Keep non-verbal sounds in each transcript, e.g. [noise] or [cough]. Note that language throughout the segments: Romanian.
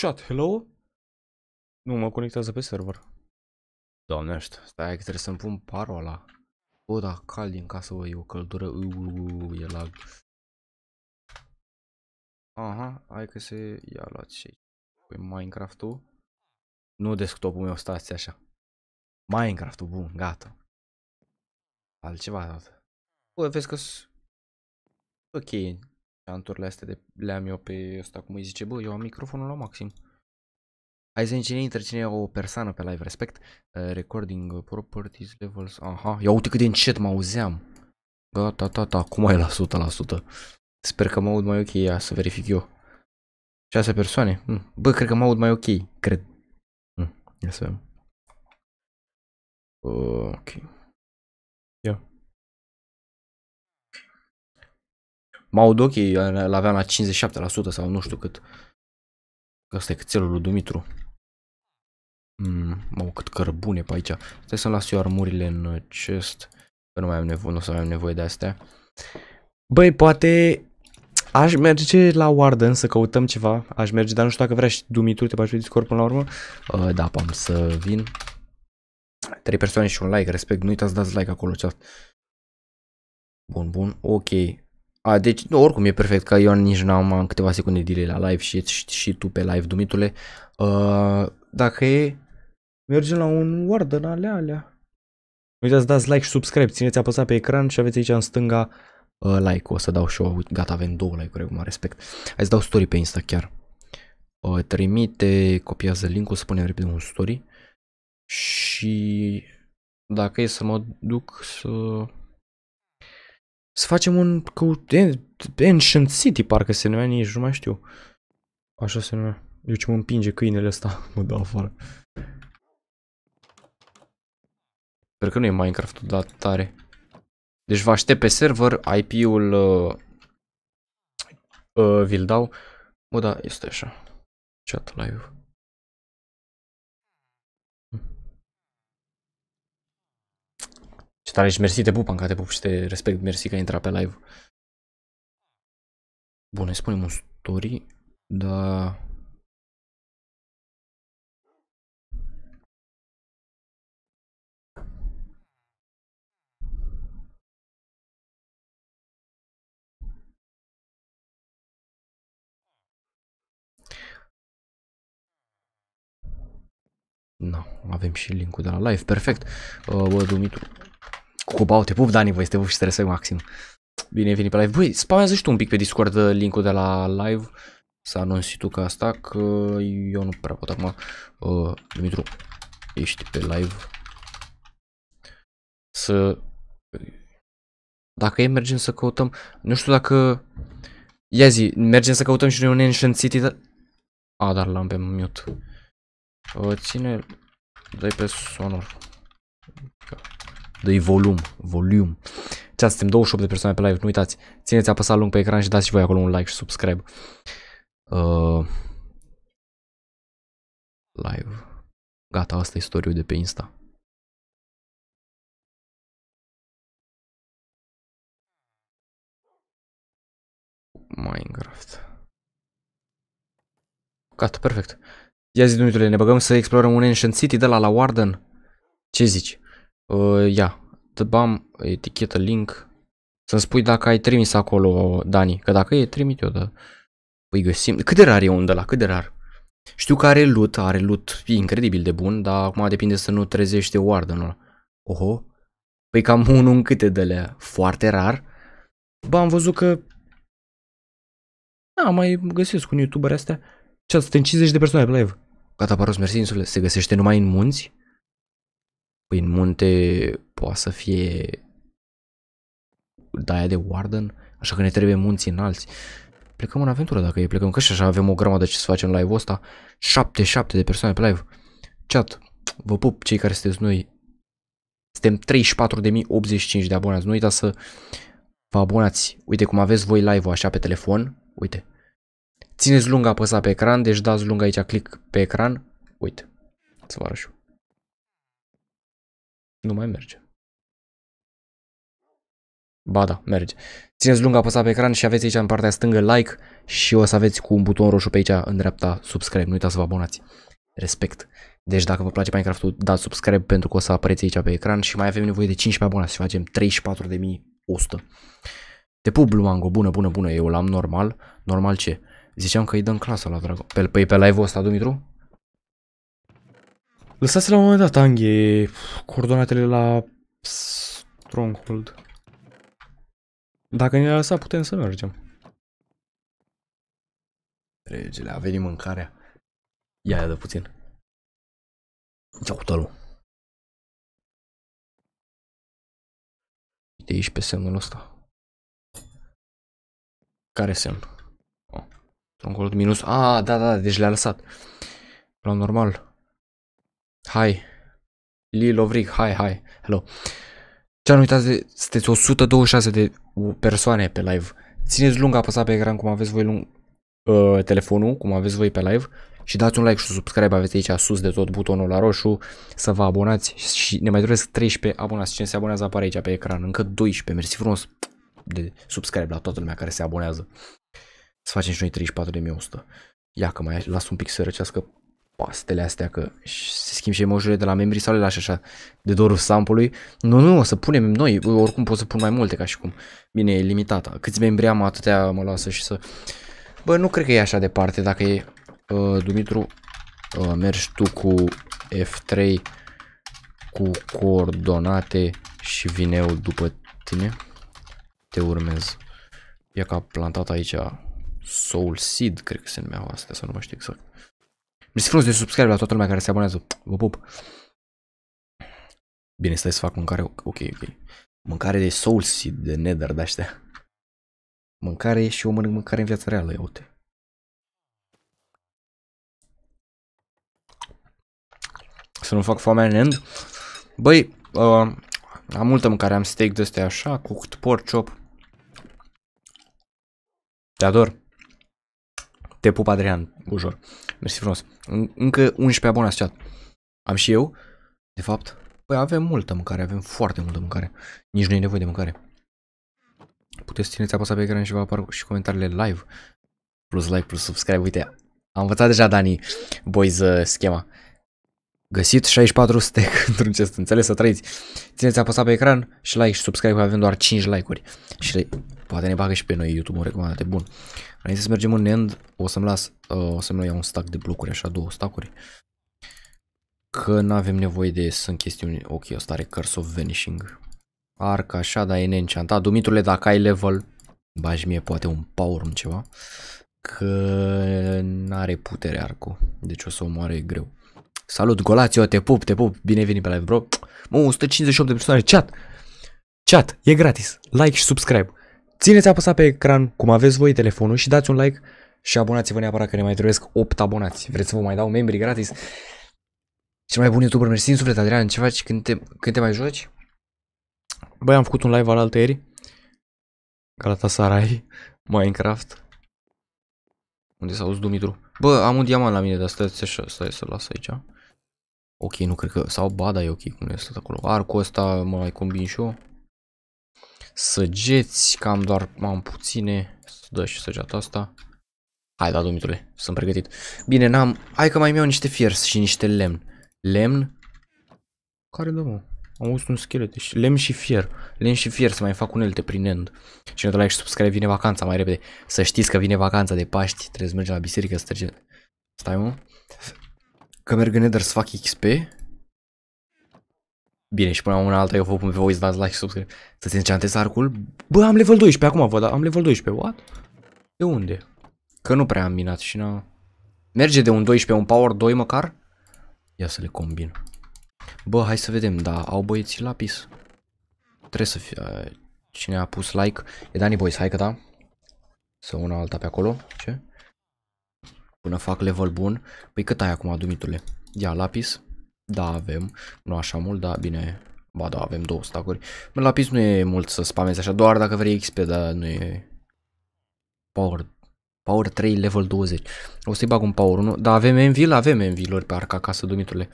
Chat, hello? Nu mă conectează pe server. Doamnește, stai că trebuie să-mi pun parola. Bă, da, cald din casă, bă, e o căldură, uuuu, e lag. Aha, hai că se ia luat și Păi Minecraft-ul. Nu desktop-ul meu, stați așa. Minecraft-ul, bun, gata. Altceva dată. Bă, vezi că Ok. Anturile astea de le-am eu pe ăsta, cum îi zice, bă, eu am microfonul la maxim. Hai să cine intră cine e o persoană pe live, respect. Uh, recording properties levels, aha, ia uite cât de încet mă auzeam. Gata, tata, acum e la 100%. Sper că mă aud mai ok, ia să verific eu. 6 persoane? Hm. Bă, cred că mă aud mai ok, cred. Hm. Ia să vedem. Ok. Mă aud ochii, îl aveam la 57% sau nu știu cât. Că asta e cățelul lui Dumitru. Mm, mă, cât cărbune pe aici. Trebuie să-mi las eu armurile în chest. Că nu mai am nevoie, nu o să mai am nevoie de astea. Băi, poate aș merge la Warden să căutăm ceva. Aș merge, dar nu știu dacă vrea și Dumitru, te pe Discord până la urmă. Uh, da, am să vin. Trei persoane și un like, respect. Nu uitați să dați like acolo chat. Bun, bun, ok. A, deci, nu, oricum e perfect, că eu nici nu am, am câteva secunde delay la live și, ești și tu pe live, Dumitule. Uh, dacă e, mergem la un warden alea, alea. uitați dați like și subscribe, țineți apăsat pe ecran și aveți aici în stânga uh, like o să dau și eu, gata, avem două like-uri mă respect. Hai să dau story pe Insta chiar. Uh, trimite, copiază linkul, să punem repede un story. Și dacă e să mă duc să... Să facem un Ancient City, parcă se numea nici, nu mai știu. Așa se numea. Eu ce mă împinge câinele ăsta, [laughs] mă dau afară. Sper că nu e Minecraft-ul dat tare. Deci vă aștept pe server, IP-ul uh, uh, vi-l dau. Mă, da, este așa. Chat live. Ce tare și mersi, te pup, te pup și te respect, mersi că ai intrat pe live. Bun, spune spunem un story, dar... no, avem și linkul de la live, perfect. Uh, bă, Dumitru, bau, te pup, Dani, voi te pup și să maxim. Bine ai venit pe live. Băi, spamează și tu un pic pe Discord uh, linkul de la live. Să anunți tu ca asta, că eu nu prea pot acum. Uh, Dumitru, ești pe live. Să... Dacă e, mergem să căutăm... Nu știu dacă... Ia zi, mergem să căutăm și noi un Ancient City... Da? A, dar l-am pe mute. Ține... Dai pe sonor. Dă-i volum. Volum. Ceea, suntem 28 de persoane pe live, nu uitați. Țineți apăsat lung pe ecran și dați și voi acolo un like și subscribe. Uh, live. Gata, asta e story de pe Insta. Minecraft. Gata, perfect. Ia zi, Dumitule, ne băgăm să explorăm un Ancient City de la la Warden? Ce zici? Uh, ia, te bam, etichetă, link. Să-mi spui dacă ai trimis acolo, Dani. Că dacă e, trimit eu, da. Păi găsim. Cât de rar e unde la? Cât de rar? Știu că are loot, are loot e incredibil de bun, dar acum depinde să nu trezește Warden-ul Oho. Păi cam [laughs] unul în câte de le Foarte rar. Ba, am văzut că... Da, mai găsesc un YouTuber astea. Ce, suntem 50 de persoane pe live. Cataparos mersinisul se găsește numai în munți? Păi în munte poate să fie daia de Warden, așa că ne trebuie munții înalți. Plecăm în aventură dacă e, plecăm că și așa avem o grămadă ce să facem live-ul ăsta. 7-7 de persoane pe live. Chat, vă pup cei care sunteți noi. Suntem 34.085 de abonați. Nu uitați să vă abonați. Uite cum aveți voi live-ul așa pe telefon. Uite, Țineți lung apăsat pe ecran, deci dați lung aici, click pe ecran. Uite, să vă arăt și eu. Nu mai merge. Ba da, merge. Țineți lung apăsat pe ecran și aveți aici în partea stângă like și o să aveți cu un buton roșu pe aici în dreapta subscribe. Nu uitați să vă abonați. Respect. Deci dacă vă place Minecraft-ul, dați subscribe pentru că o să apareți aici pe ecran și mai avem nevoie de 15 abonați și facem 34.100. Te pup, Lumango, bună, bună, bună, eu l-am normal. Normal ce? Ziceam că îi dăm clasa la drago. Pe, pe, păi, pe live-ul ăsta, Dumitru? Lăsați la un moment dat, Anghe, coordonatele la Stronghold. Dacă ne-a lăsat, putem să mergem. Regele, a venit mâncarea. Ia, ia, de puțin. Ia cu tălu. Uite, aici pe semnul ăsta. Care semn? Un de minus. Ah, da, da, deci le-a lăsat. La normal. Hai. Li Lovric, hai, hai. Hello. Ce nu uitați, de, sunteți 126 de persoane pe live. Țineți lung apăsat pe ecran cum aveți voi lung, uh, telefonul, cum aveți voi pe live și dați un like și un subscribe, aveți aici sus de tot butonul la roșu, să vă abonați și ne mai doresc 13 abonați, cine se abonează apare aici pe ecran, încă 12, mersi frumos de subscribe la toată lumea care se abonează. Să facem și noi 34.100. Ia că mai las un pic să răcească pastele astea că se schimb și emojurile de la membrii sau le lași așa de dorul sample-ului. Nu, nu, o să punem noi, oricum pot să pun mai multe ca și cum. Bine, e limitată. Câți membri am, atâtea mă lasă și să... Bă, nu cred că e așa departe dacă e... Uh, Dumitru, uh, mergi tu cu F3 cu coordonate și vine eu după tine. Te urmez. E ca a plantat aici Soul Seed, cred că se numea asta, sau nu mai știu exact. Mi se frumos de subscribe la toată lumea care se abonează. Vă pup! Bine, stai să fac mâncare. Ok, ok. Mâncare de soul seed, de nether, de-astea. Mâncare și o mănânc mâncare în viața reală, uite. Să nu fac foamea în end. Băi, uh, am multă mâncare. Am steak de-astea așa, cooked pork chop. Te ador. Te pup, Adrian, ușor. Mersi frumos. Încă 11 abonați chat. Am și eu, de fapt. Păi avem multă mâncare, avem foarte multă mâncare. Nici nu e nevoie de mâncare. Puteți țineți apăsa pe ecran și vă apar și comentariile live. Plus like, plus subscribe. Uite, am învățat deja, Dani, boys, schema găsit 64 stack [laughs] într-un chest, înțeles să trăiți. Țineți apăsat pe ecran și like și subscribe, avem doar 5 like-uri. Și poate ne bagă și pe noi YouTube-ul recomandate. Bun. Înainte să mergem în end, o să-mi las, uh, o să-mi iau un stack de blocuri, așa, două stacuri. Că n avem nevoie de, sunt chestiuni, ok, o stare Curse of Vanishing. Arc, așa, dar e neînceantat. Dumitrule, dacă ai level, bagi mie poate un power ceva. Că n-are putere arcul, deci o să o moare greu. Salut, Golațio, te pup, te pup, bine venit pe live, bro. Mă, 158 de persoane, chat. Chat, e gratis, like și subscribe. Țineți apăsat pe ecran cum aveți voi telefonul și dați un like și abonați-vă neapărat că ne mai trebuie 8 abonați. Vreți să vă mai dau membri gratis? Cel mai bun youtuber, mersi în suflet, Adrian, ce faci când te, când te mai joci? Băi, am făcut un live al altăieri. Galatasaray, Minecraft. Unde s-a dus Dumitru? Bă, am un diamant la mine, dar stai, stai, stai să-l las aici. Ok, nu cred că... Sau bada e ok cum este acolo. Arcul ăsta mă mai combin și eu. Săgeți, cam doar am puține. Să dă și săgeata asta. Hai, da, domnitule, sunt pregătit. Bine, n-am... Hai că mai mi-au niște fier și niște lemn. Lemn? Care dă, da, mă? Am văzut un schelet. Deci, lemn și fier. Lemn și fier, să mai fac unelte prin end. Cine dă like și subscribe, vine vacanța mai repede. Să știți că vine vacanța de Paști. Trebuie să mergem la biserică să trecem. Stai, mă. Că merg în Nether să fac XP? Bine, și până una alta eu vă pun pe voi să dați like și subscribe. Să se enchantez arcul? Bă, am level 12 acum, văd, am level 12, what? De unde? Că nu prea am minat și n Merge de un 12, un power 2 măcar? Ia să le combin. Bă, hai să vedem, da, au băieții lapis. Trebuie să fie... Cine a pus like? E Dani Boys, hai că da? Să una alta pe acolo, ce? Până fac level bun. Păi cât ai acum, Dumitule? Ia, lapis. Da, avem. Nu așa mult, dar bine. Ba da, avem două stacuri. Lapis nu e mult să spamezi așa, doar dacă vrei XP, dar nu e... Power Power 3, level 20. O să-i bag un Power 1. Da, avem Envil? Avem envil pe arca acasă, Dumitule.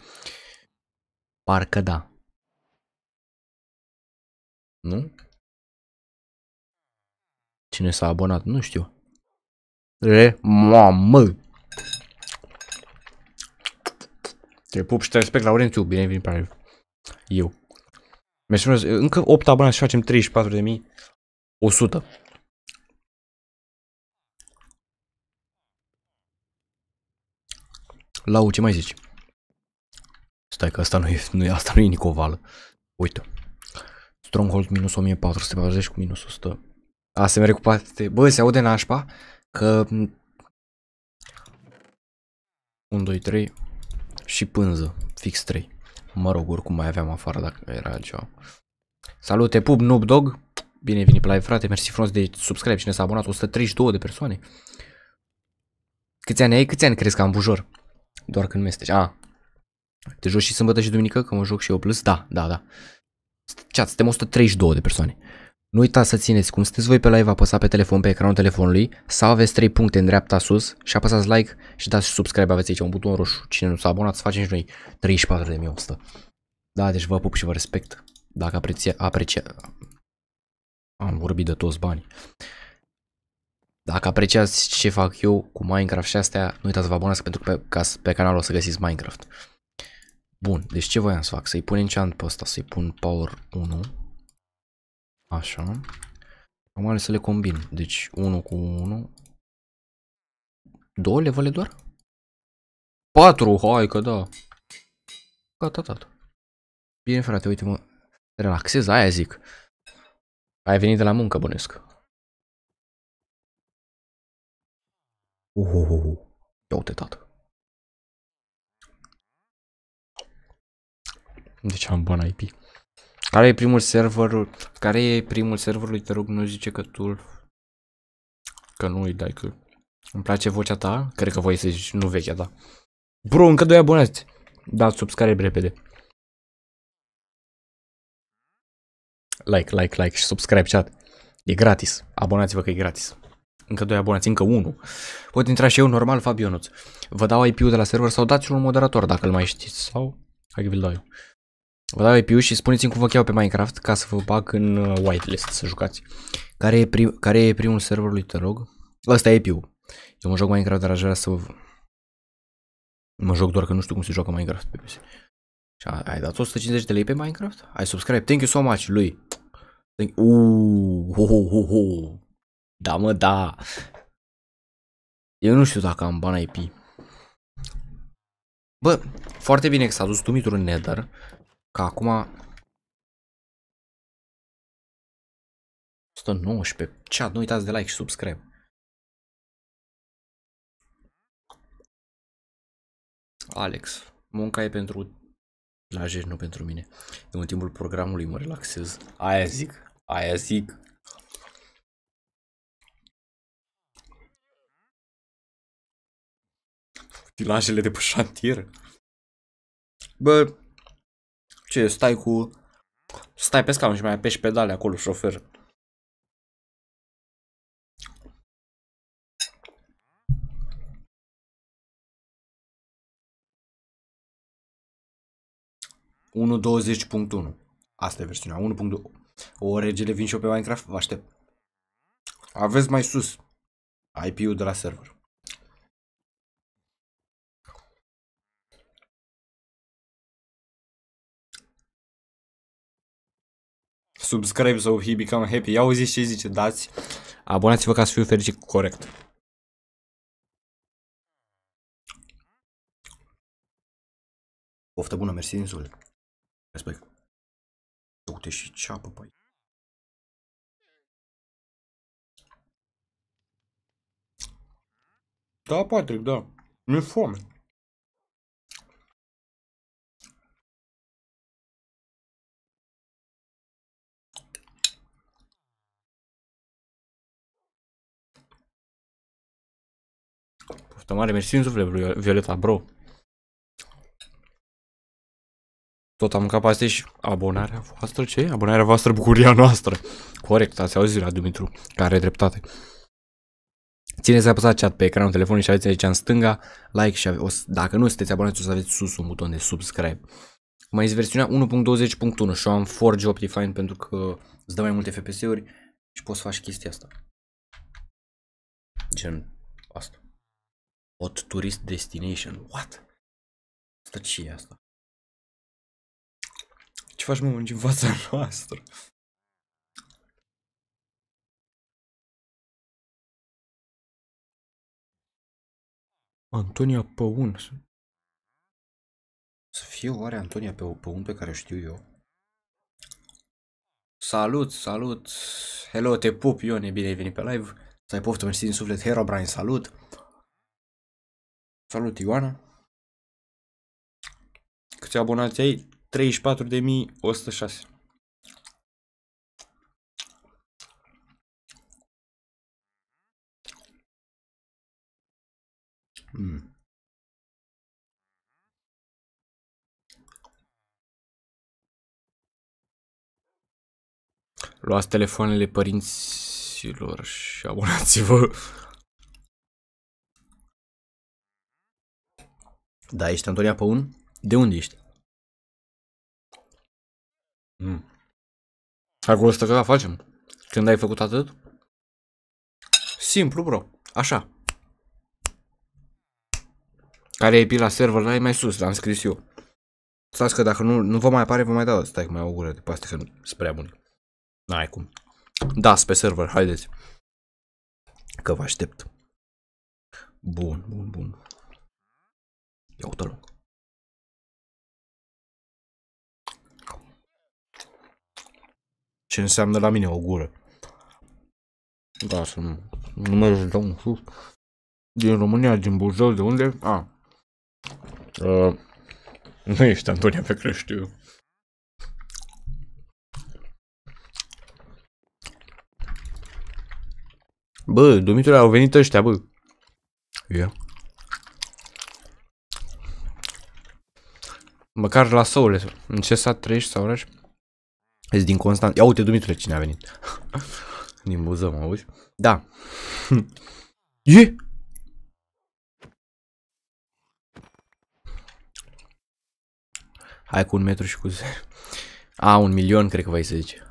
Parcă da. Nu? Cine s-a abonat? Nu știu. Re, mamă! Te pup și te respect, Laurențiu, bine vin pe Eu. Mersi încă 8 abonați și facem 34.100. Lau, ce mai zici? Stai că asta nu e, nu e, asta nu e Nicovală. Uite. Stronghold minus 1440 cu minus 100. A, se merg cu parte. Bă, se aude nașpa că... 1, 2, 3. Și pânză, fix 3. Mă rog, oricum mai aveam afară dacă era altceva. Salut, te pup, Noob Dog. Bine venit pe live, frate. Mersi frumos de subscribe. și ne s-a abonat? 132 de persoane. Câți ani ai? Câți ani crezi că am bujor? Doar când mesteci. A, te joci și sâmbătă și duminică? Că mă joc și eu plus? Da, da, da. Ce suntem 132 de persoane. Nu uitați să țineți cum sunteți voi pe live, apăsați pe telefon, pe ecranul telefonului sau aveți 3 puncte în dreapta sus și apăsați like și dați subscribe, aveți aici un buton roșu, cine nu s-a abonat, să facem și noi 34.100. Da, deci vă pup și vă respect. Dacă apreția, aprecia... Am vorbit de toți bani. Dacă apreciați ce fac eu cu Minecraft și astea, nu uitați să vă abonați pentru că pe, ca, pe canal o să găsiți Minecraft. Bun, deci ce voiam să fac? Să-i pun enchant pe ăsta, să-i pun power 1 Așa. Acum are să le combin. Deci 1 cu 1. 2 levele doar? 4, hai că da. Gata, gata. Bine frate, uite mă. Relaxez, aia zic. Ai venit de la muncă, bănesc. Uhuhuhu. Ia uite, tată. Deci am bun IP. Care e primul server? Care e primul Lui Te rog, nu zice că tu că nu îi dai că îmi place vocea ta, cred că voi să zici nu vechea ta. Bro, încă doi abonați. Dați subscribe repede. Like, like, like și subscribe chat. E gratis. Abonați-vă că e gratis. Încă doi abonați, încă unul. Pot intra și eu normal, Fabionuț. Vă dau IP-ul de la server sau dați-l un moderator dacă îl mai știți. Sau... Hai că vi-l dau eu. Vă dau IP-ul și spuneți-mi cum vă cheau pe Minecraft ca să vă bag în uh, whitelist să jucați. Care e, prim, care e primul lui? te rog? Ăsta e IP-ul. Eu mă joc Minecraft, dar aș vrea să... Mă joc doar că nu știu cum se joacă Minecraft pe PC. Și ai dat 150 de lei pe Minecraft? Ai subscribe. Thank you so much, lui. Uuuu, ho, ho, ho, ho. Da, mă, da. Eu nu știu dacă am bani IP. Bă, foarte bine că s-a dus Dumitru în Nether ca acum... 119. Chat, nu uitați de like și subscribe. Alex, munca e pentru Lajer, da, nu pentru mine. Eu în timpul programului mă relaxez. Aia zic, aia zic. Filajele de pe șantier. Bă, ce, stai cu... Stai pe scaun și mai apeși pedale acolo, șofer. .1. Asta e versiunea 1.2. O regele vin și eu pe Minecraft, vă aștept. Aveți mai sus IP-ul de la server. subscribe so he become happy. Ia uzi ce zice, dați. Abonați-vă ca să fiu fericit corect. Poftă bună, mersi din zule. Respect. Uite și ceapă, păi. Da, Patrick, da. Mi-e foame. Poftă mare, mersi în suflet, Violeta, bro. Tot am mâncat paste și abonarea voastră, ce? Abonarea voastră, bucuria noastră. Corect, ați auzit la Dumitru, care are dreptate. Țineți apăsat chat pe ecranul telefonului și aveți aici în stânga like și o, dacă nu sunteți abonați o să aveți sus un buton de subscribe. Mai este versiunea 1.20.1 și o am Forge Optifine pentru că îți dă mai multe FPS-uri și poți să faci chestia asta. Gen asta. Hot Tourist Destination. What? Asta ce e asta? Ce faci, mă, în fața noastră? Antonia Păun. Să fie oare Antonia pe Păun pe care o știu eu? Salut, salut! Hello, te pup, Ione, bine ai venit pe live! Să ai poftă, mersi din suflet, Herobrine, salut! Salut, Ioana! Câți abonați ai? 34.106 Hmm. Luați telefoanele părinților și abonați-vă. Da, ești Antonia Păun? De unde ești? Mm. Acolo că facem. Când ai făcut atât? Simplu, bro. Așa. Care e pila server la ai mai sus, l-am scris eu. Stați că dacă nu, nu vă mai apare, vă mai dau. Stai că mai au gură de paste că nu sunt prea bun. N-ai cum. Da, pe server, haideți. Că vă aștept. Bun, bun, bun. Ce înseamnă la mine o gură? Da, sunt numele de un sus. Din România, din Buzău, de unde? A. Uh, nu ești Antonia pe care știu. Bă, Dumitru, au venit ăștia, bă. Yeah. Măcar la Soule. În ce sat trăiești sau oraș? Ești din Constant. Ia uite, Dumitru, cine a venit. [laughs] din mă auzi? Da. [laughs] e? Hai cu un metru și cu zero. A, un milion, cred că vei să zici.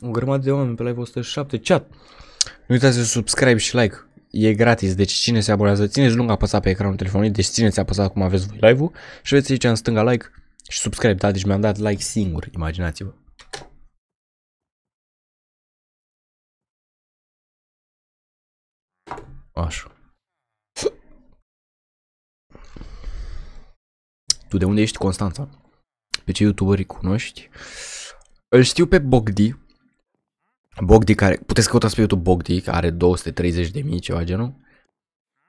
O grămadă de oameni pe live 107. Chat! Nu uitați să subscribe și like e gratis, deci cine se abonează, țineți lung apăsat pe ecranul telefonului, deci țineți apăsat cum aveți voi live-ul și veți aici în stânga like și subscribe, da? Deci mi-am dat like singur, imaginați-vă. Așa. Tu de unde ești Constanța? Pe ce youtuberi cunoști? Îl știu pe Bogdi, Bogdic care, puteți căuta pe YouTube Bogdic, are 230 de mii, ceva genul.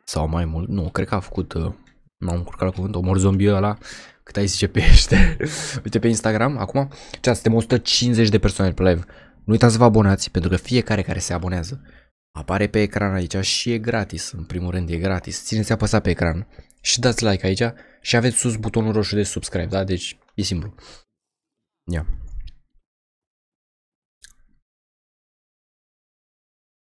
Sau mai mult, nu, cred că a făcut, uh, m-am încurcat la cuvânt, omor zombie ăla, cât ai zice pe este. [laughs] Uite pe Instagram, acum, ce suntem 150 de persoane pe live. Nu uitați să vă abonați, pentru că fiecare care se abonează apare pe ecran aici și e gratis, în primul rând e gratis. Țineți apăsat pe ecran și dați like aici și aveți sus butonul roșu de subscribe, da? Deci e simplu. Ia. Yeah.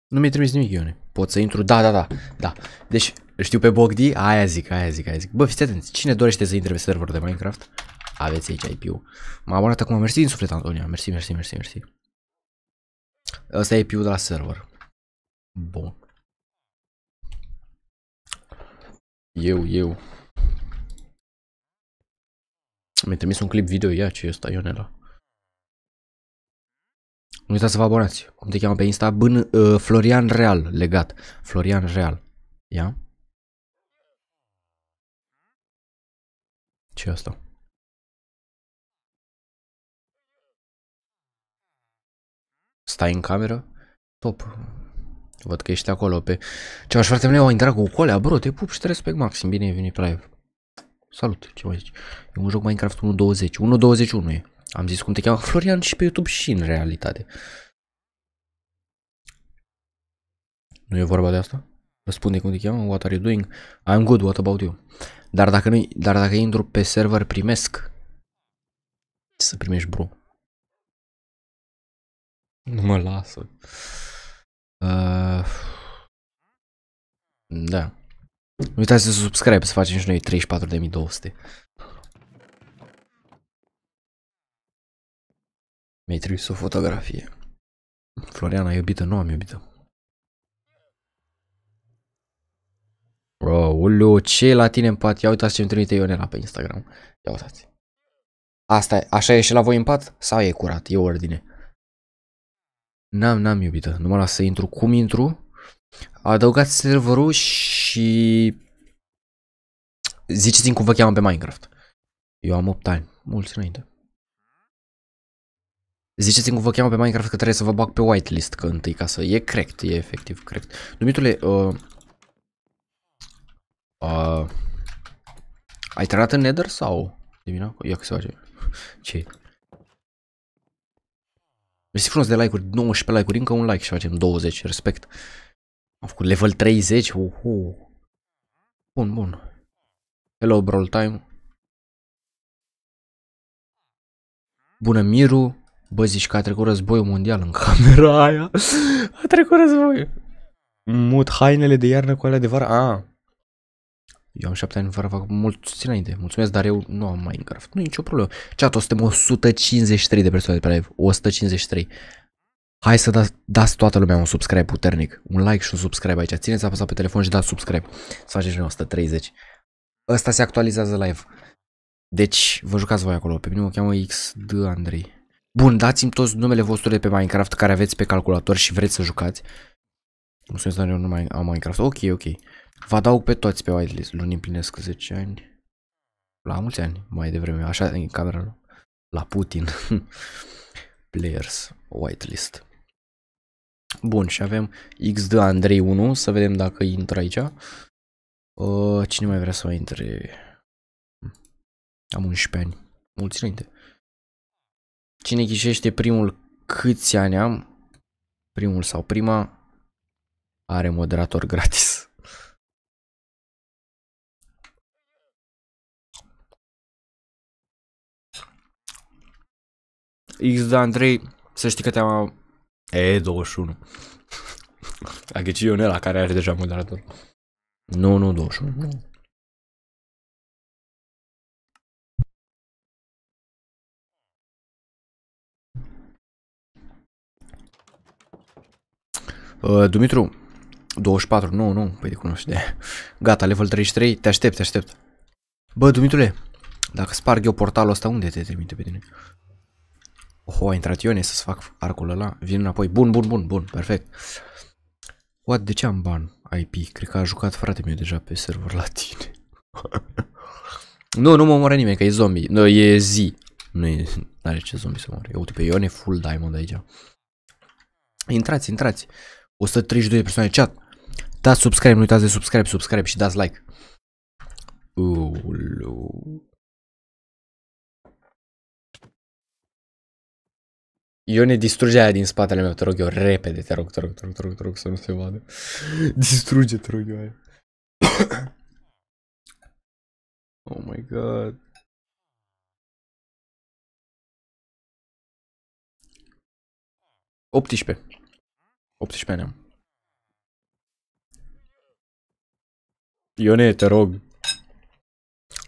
Nu mi-ai trimis nimic, Ione. Pot să intru? Da, da, da, da. Deci, știu pe Bogdi, aia zic, aia zic, aia zic. Bă, fiți atenți, cine dorește să intre pe serverul de Minecraft? Aveți aici IP-ul. m a abonat acum, mersi din suflet, Antonia. Mersi, mersi, mersi, mersi. Ăsta e IP-ul de la server. Bun. Eu, eu. mi ai trimis un clip video, ia ce e ăsta, Ionela. Nu uitați să vă abonați. Cum te cheamă pe Insta? Bân, uh, Florian Real, legat. Florian Real. Ia. ce asta? Stai în cameră? Top. Văd că ești acolo pe... Ce aș foarte o intrat cu colea, bro, te pup și te respect maxim. Bine ai venit pe live. Salut, ce mai zici? E un joc Minecraft 1.20. 1.21 e. Am zis cum te cheamă Florian și pe YouTube și în realitate. Nu e vorba de asta? Răspunde cum te cheamă, what are you doing? I'm good, what about you? Dar dacă, nu, dar dacă intru pe server primesc, ce să primești, bro? Nu mă lasă. Uh, da. Nu uitați să subscribe, să facem și noi 34.200. Mi-ai trimis o fotografie. Floriana, iubită, nu am iubită. Bro, ulu, ce la tine în pat? Ia uitați ce-mi trimite Ionela pe Instagram. Ia uitați. Asta e, așa e și la voi în pat? Sau e curat? E ordine. N-am, n-am iubită. Nu mă las să intru. Cum intru? Adăugați serverul și... Ziceți-mi cum vă cheamă pe Minecraft. Eu am 8 ani, mulți înainte. Ziceți-mi cum vă cheamă pe Minecraft că trebuie să vă bag pe whitelist că întâi ca să... E corect, e efectiv corect. Dumitule, uh, uh, ai terminat în Nether sau? Dimina? Ia că se face. [laughs] Ce? Mersi frumos de like-uri, 19 like-uri, încă un like și facem 20, respect. Am făcut level 30, uhu. Bun, bun. Hello, Brawl Time. Bună, Miru. Bă, zici că a trecut războiul mondial în camera aia. A trecut războiul. Mut hainele de iarnă cu alea de vară. A. Ah. Eu am șapte ani vară, fac țin înainte. Mulțumesc, dar eu nu am Minecraft. Nu e nicio problemă. Ceatul, suntem 153 de persoane pe live. 153. Hai să da, dați toată lumea un subscribe puternic. Un like și un subscribe aici. Țineți apăsat pe telefon și dați subscribe. Să faceți noi 130. Ăsta se actualizează live. Deci, vă jucați voi acolo. Pe mine mă cheamă XD Andrei. Bun, dați-mi toți numele vostru de pe Minecraft care aveți pe calculator și vreți să jucați. Nu sunt eu nu mai am Minecraft. Ok, ok. Vă adaug pe toți pe whitelist. Luni împlinesc 10 ani. La mulți ani, mai devreme. Așa, în camera la Putin. [laughs] Players whitelist. Bun, și avem XD Andrei 1. Să vedem dacă intră aici. Uh, cine mai vrea să mai intre? Am 11 ani. Mulți înainte. Cine ghișește primul câți ani am, primul sau prima, are moderator gratis. X de da, Andrei, să știi că te-am... E, 21. A ghicit Ionela care are deja moderator. Nu, nu, 21, nu. Uh, Dumitru, 24, nu, nu, păi de cum de Gata, level 33, te aștept, te aștept. Bă, Dumitrule, dacă sparg eu portalul ăsta, unde te trimite pe tine? Oh, a intrat Ione să-ți fac arcul ăla. Vin înapoi. Bun, bun, bun, bun, perfect. What, de ce am ban IP? Cred că a jucat frate meu deja pe server la tine. [laughs] nu, nu mă omoră nimeni, că e zombie. Nu, e zi. Nu e, n-are ce zombie să moare. Eu uite pe Ione full diamond aici. Intrați, intrați. 132 de persoane chat. Dați subscribe, nu uitați de subscribe, subscribe și dați like. Ulu. ne distruge aia din spatele meu, te rog eu, repede, te rog, te rog, te rog, te rog, te rog să nu se vadă. [laughs] Distruge, te rog eu aia. [coughs] oh my god. Optișpe. 18 ani am. Ione, te rog.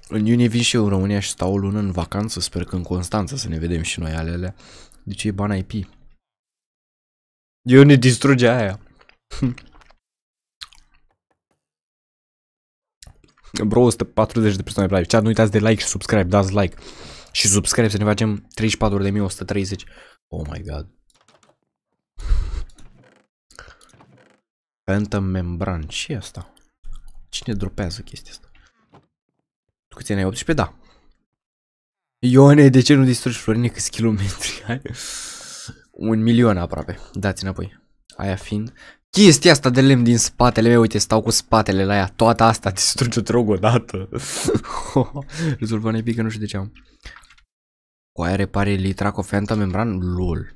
În iunie vin și eu în România și stau o lună în vacanță, sper că în Constanța să ne vedem și noi alele. De deci ce e bani IP? Ione distruge aia. [laughs] Bro, 140 de persoane live. Chat, nu uitați de like și subscribe, dați like. Și subscribe să ne facem 34.130. Oh my god. Phantom Membran. ce asta? Cine dropează chestia asta? Tu câți ai? 18? Da. Ione, de ce nu distrugi Florine câți kilometri ai? Un milion aproape. Dați înapoi. Aia fiind... Chestia asta de lemn din spatele meu, uite, stau cu spatele la ea, toată asta distruge drog odată. [laughs] Rezolvă epică, nu știu de ce am. Cu aia repare litraco Phantom Membran? LOL.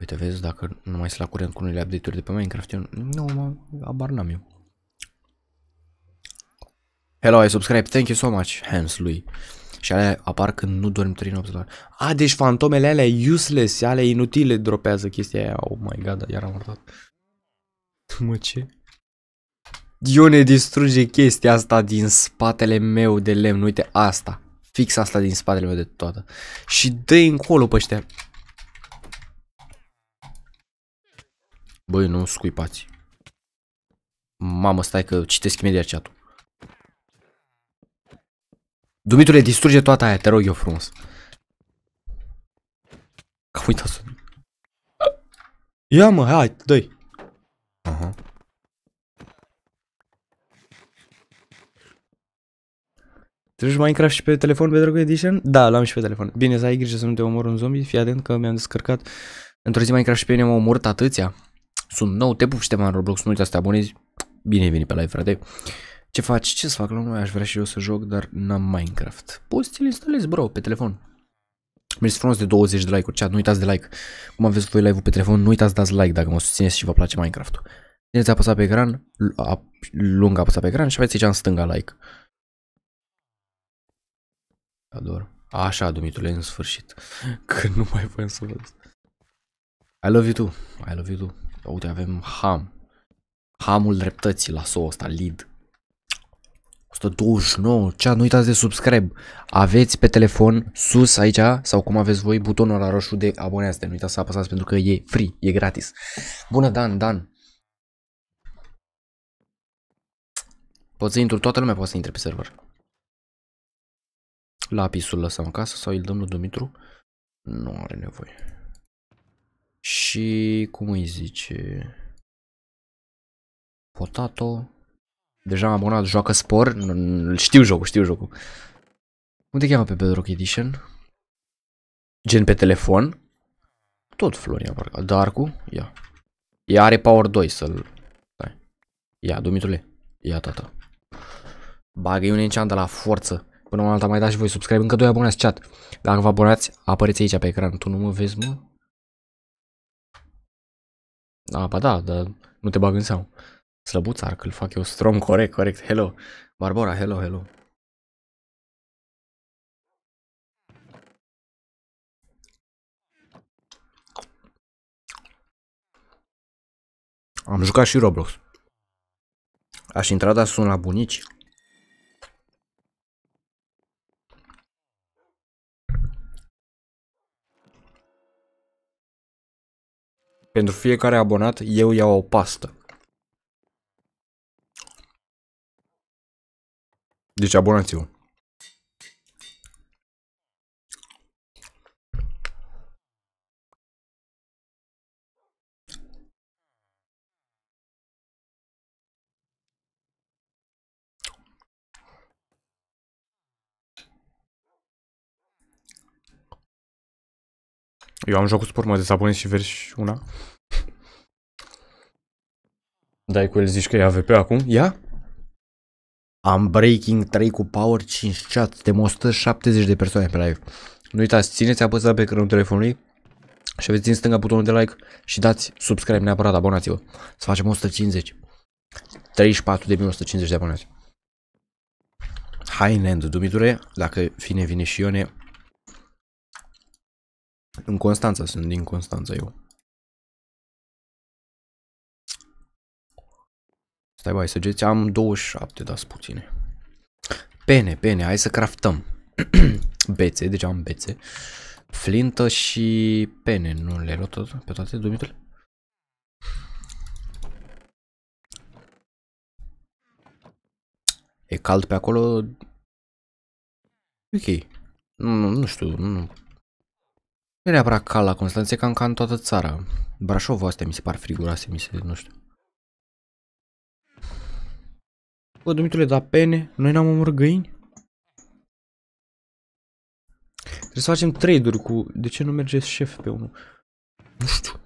Uite, vezi, dacă nu mai sunt la curent cu unele update-uri de pe Minecraft, eu nu mă abar n-am eu. Hello, I subscribe, thank you so much, hands lui. Și alea apar când nu dormi 3 nopți la A, deci fantomele alea useless, alea inutile dropează chestia aia. Oh my god, iar am urtat. Mă, ce? Ione distruge chestia asta din spatele meu de lemn. Uite, asta. Fix asta din spatele meu de toată. Și dă încolo pe ăștia. Băi, nu scuipați. Mamă, stai că citesc imediat chat-ul. Dumitule, distruge toată aia, te rog eu frumos. Am uitat să... Ia mă, hai, dă -i. Aha. Treci Minecraft și pe telefon pe Dragon Edition? Da, l-am și pe telefon. Bine, să ai grijă să nu te omor un zombie, fii atent că mi-am descărcat într-o zi Minecraft și pe mine m am omorât atâția. Sunt nou, te pup și te în Roblox, nu uitați să te abonezi. Bine ai venit pe live, frate. Ce faci? Ce să fac la noi? Aș vrea și eu să joc, dar n-am Minecraft. Poți să-l instalezi, bro, pe telefon. Mersi frumos de 20 de like-uri, chat, nu uitați de like. Cum aveți voi live-ul pe telefon, nu uitați dați like dacă mă susțineți și vă place Minecraft-ul. Țineți apăsat pe ecran, lung apăsat pe ecran și aveți aici în stânga like. Ador. Așa, Dumitule, în sfârșit. [laughs] Că nu mai voiam să văd. I love you too. I love you too. Uite, avem ham. Hamul dreptății la soul ăsta, lead. 129, cea, nu uitați de subscribe. Aveți pe telefon sus aici sau cum aveți voi butonul la roșu de abonează. Nu uitați să apăsați pentru că e free, e gratis. Bună Dan, Dan. Poți să intru, toată lumea poate să intre pe server. Lapisul lăsăm acasă sau îl dăm lui Dumitru? Nu are nevoie și cum îi zice, Potato, deja am abonat, joacă spor, știu jocul, știu jocul. Cum te cheamă pe Bedrock Edition? Gen pe telefon? Tot Florian, parcă. Darku? Ia. Ea are Power 2 să-l... Ia, Dumitule. Ia, tata. Bagă-i un enchant de la forță. Până una alta mai dați și voi subscribe. Încă doi abonați, chat. Dacă vă abonați, apăreți aici pe ecran. Tu nu mă vezi, mă? A, ba da, dar nu te bag în seamă. Slăbuț arc, îl fac eu strong, corect, corect, hello. Barbara, hello, hello. Am jucat și Roblox. Aș intra, dar sunt la bunici. Pentru fiecare abonat, eu iau o pastă. Deci abonați-vă. Eu am jocul sport, mă, de sabone și verzi una. Dai cu el, zici că e AVP acum? Ia? Am breaking 3 cu power 5 chat, suntem 170 de persoane pe live. Nu uitați, țineți apăsat pe ecranul telefonului și aveți din stânga butonul de like și dați subscribe neapărat, abonați-vă. Să facem 150. 34 de abonați. Hai, Nando Dumiture, dacă fine vine și Ione, în Constanța, sunt din Constanța eu. Stai, bai, săgeți, am 27, dați puține. Pene, pene, hai să craftăm. [clears throat] bețe, deci am bețe. Flintă și pene, nu le luat tot, pe toate, dumitele? E cald pe acolo? Ok. Nu, nu, nu știu, nu, nu e neapărat cal la Constanța, e cam ca în toată țara. Brașovul astea mi se par friguroase, mi se, nu știu. Bă, Dumitule, da pene, noi n-am omor găini? Trebuie să facem trade-uri cu... De ce nu merge șef pe unul? Nu știu.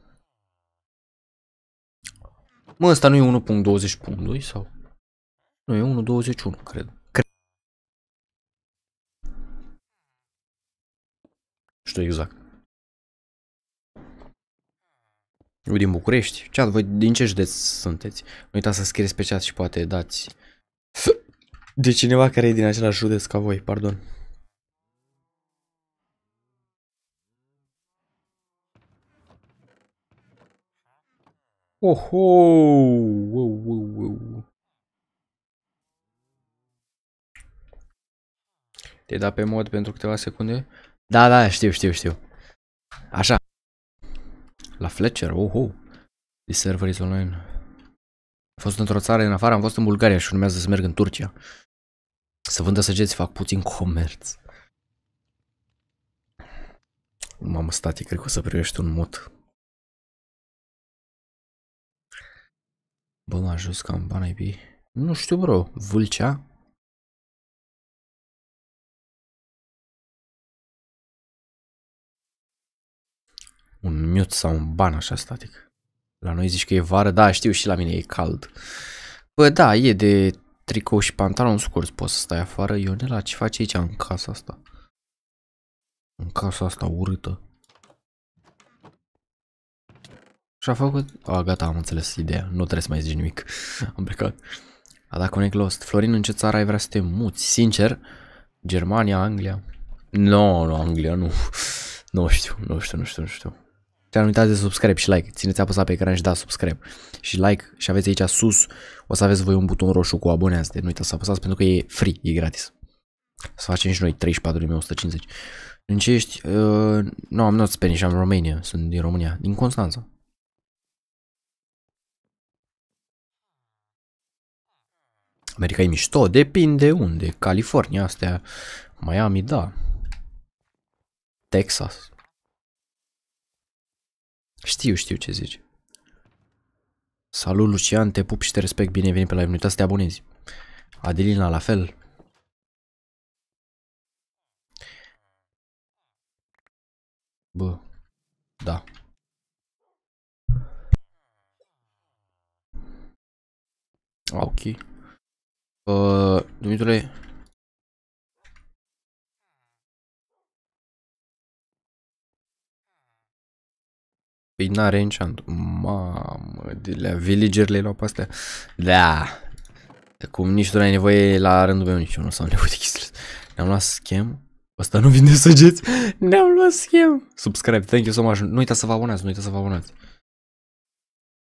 Mă, ăsta nu e 1.20.2 sau? Nu, e 1.21, cred. cred. Nu știu exact. Eu din București? Chat, voi din ce județ sunteți? Nu uitați să scrieți pe chat și poate dați de cineva care e din același județ ca voi, pardon. Oho! Wow, wow, wow. Te da pe mod pentru câteva secunde? Da, da, știu, știu, știu. Așa. La Fletcher, oh, oh. The server is online. Am fost într-o țară în afară, am fost în Bulgaria și urmează să merg în Turcia. Să vândă săgeți, fac puțin comerț. Mamă, stati, cred că o să privești un mut. Bă, m-a ajuns campana IP. Nu știu, bro. Vâlcea? miuț sau un ban așa static. La noi zici că e vară, da, știu și la mine e cald. Bă, da, e de tricou și pantalon scurs, poți să stai afară. Ionela, ce faci aici în casa asta? În casa asta urâtă. Și-a făcut... A, gata, am înțeles ideea. Nu trebuie să mai zici nimic. [laughs] am plecat. A dat conect Lost. Florin, în ce țară ai vrea să te muți? Sincer, Germania, Anglia. Nu, no, nu, no, Anglia, nu. [laughs] nu știu, nu știu, nu știu, nu știu nu uitați de subscribe și like. Țineți apăsat pe ecran și da subscribe și like și aveți aici sus, o să aveți voi un buton roșu cu abonează. Deci nu uitați să apăsați pentru că e free, e gratis. Să facem și noi 34.150. În ce ești? Uh, no, am not Spanish, am România, Sunt din România, din Constanța. America e mișto, depinde unde. California, astea, Miami, da. Texas. Știu, știu ce zici. Salut, Lucian, te pup și te respect, bine ai venit pe live, nu uita să te abonezi. Adelina, la fel. Bă, da. Ah, ok. Uh, Dumitule, Păi n-are enchant. Mamă, de la villager le luau pe astea. Da. Cum nici tu n-ai nevoie la rândul meu nici eu nu s-am nevoie de chestiile. Ne-am luat schem. Asta nu vinde săgeți. Ne-am luat schem. Subscribe, thank you so much. Nu uita să vă abonați, nu uita să vă abonați.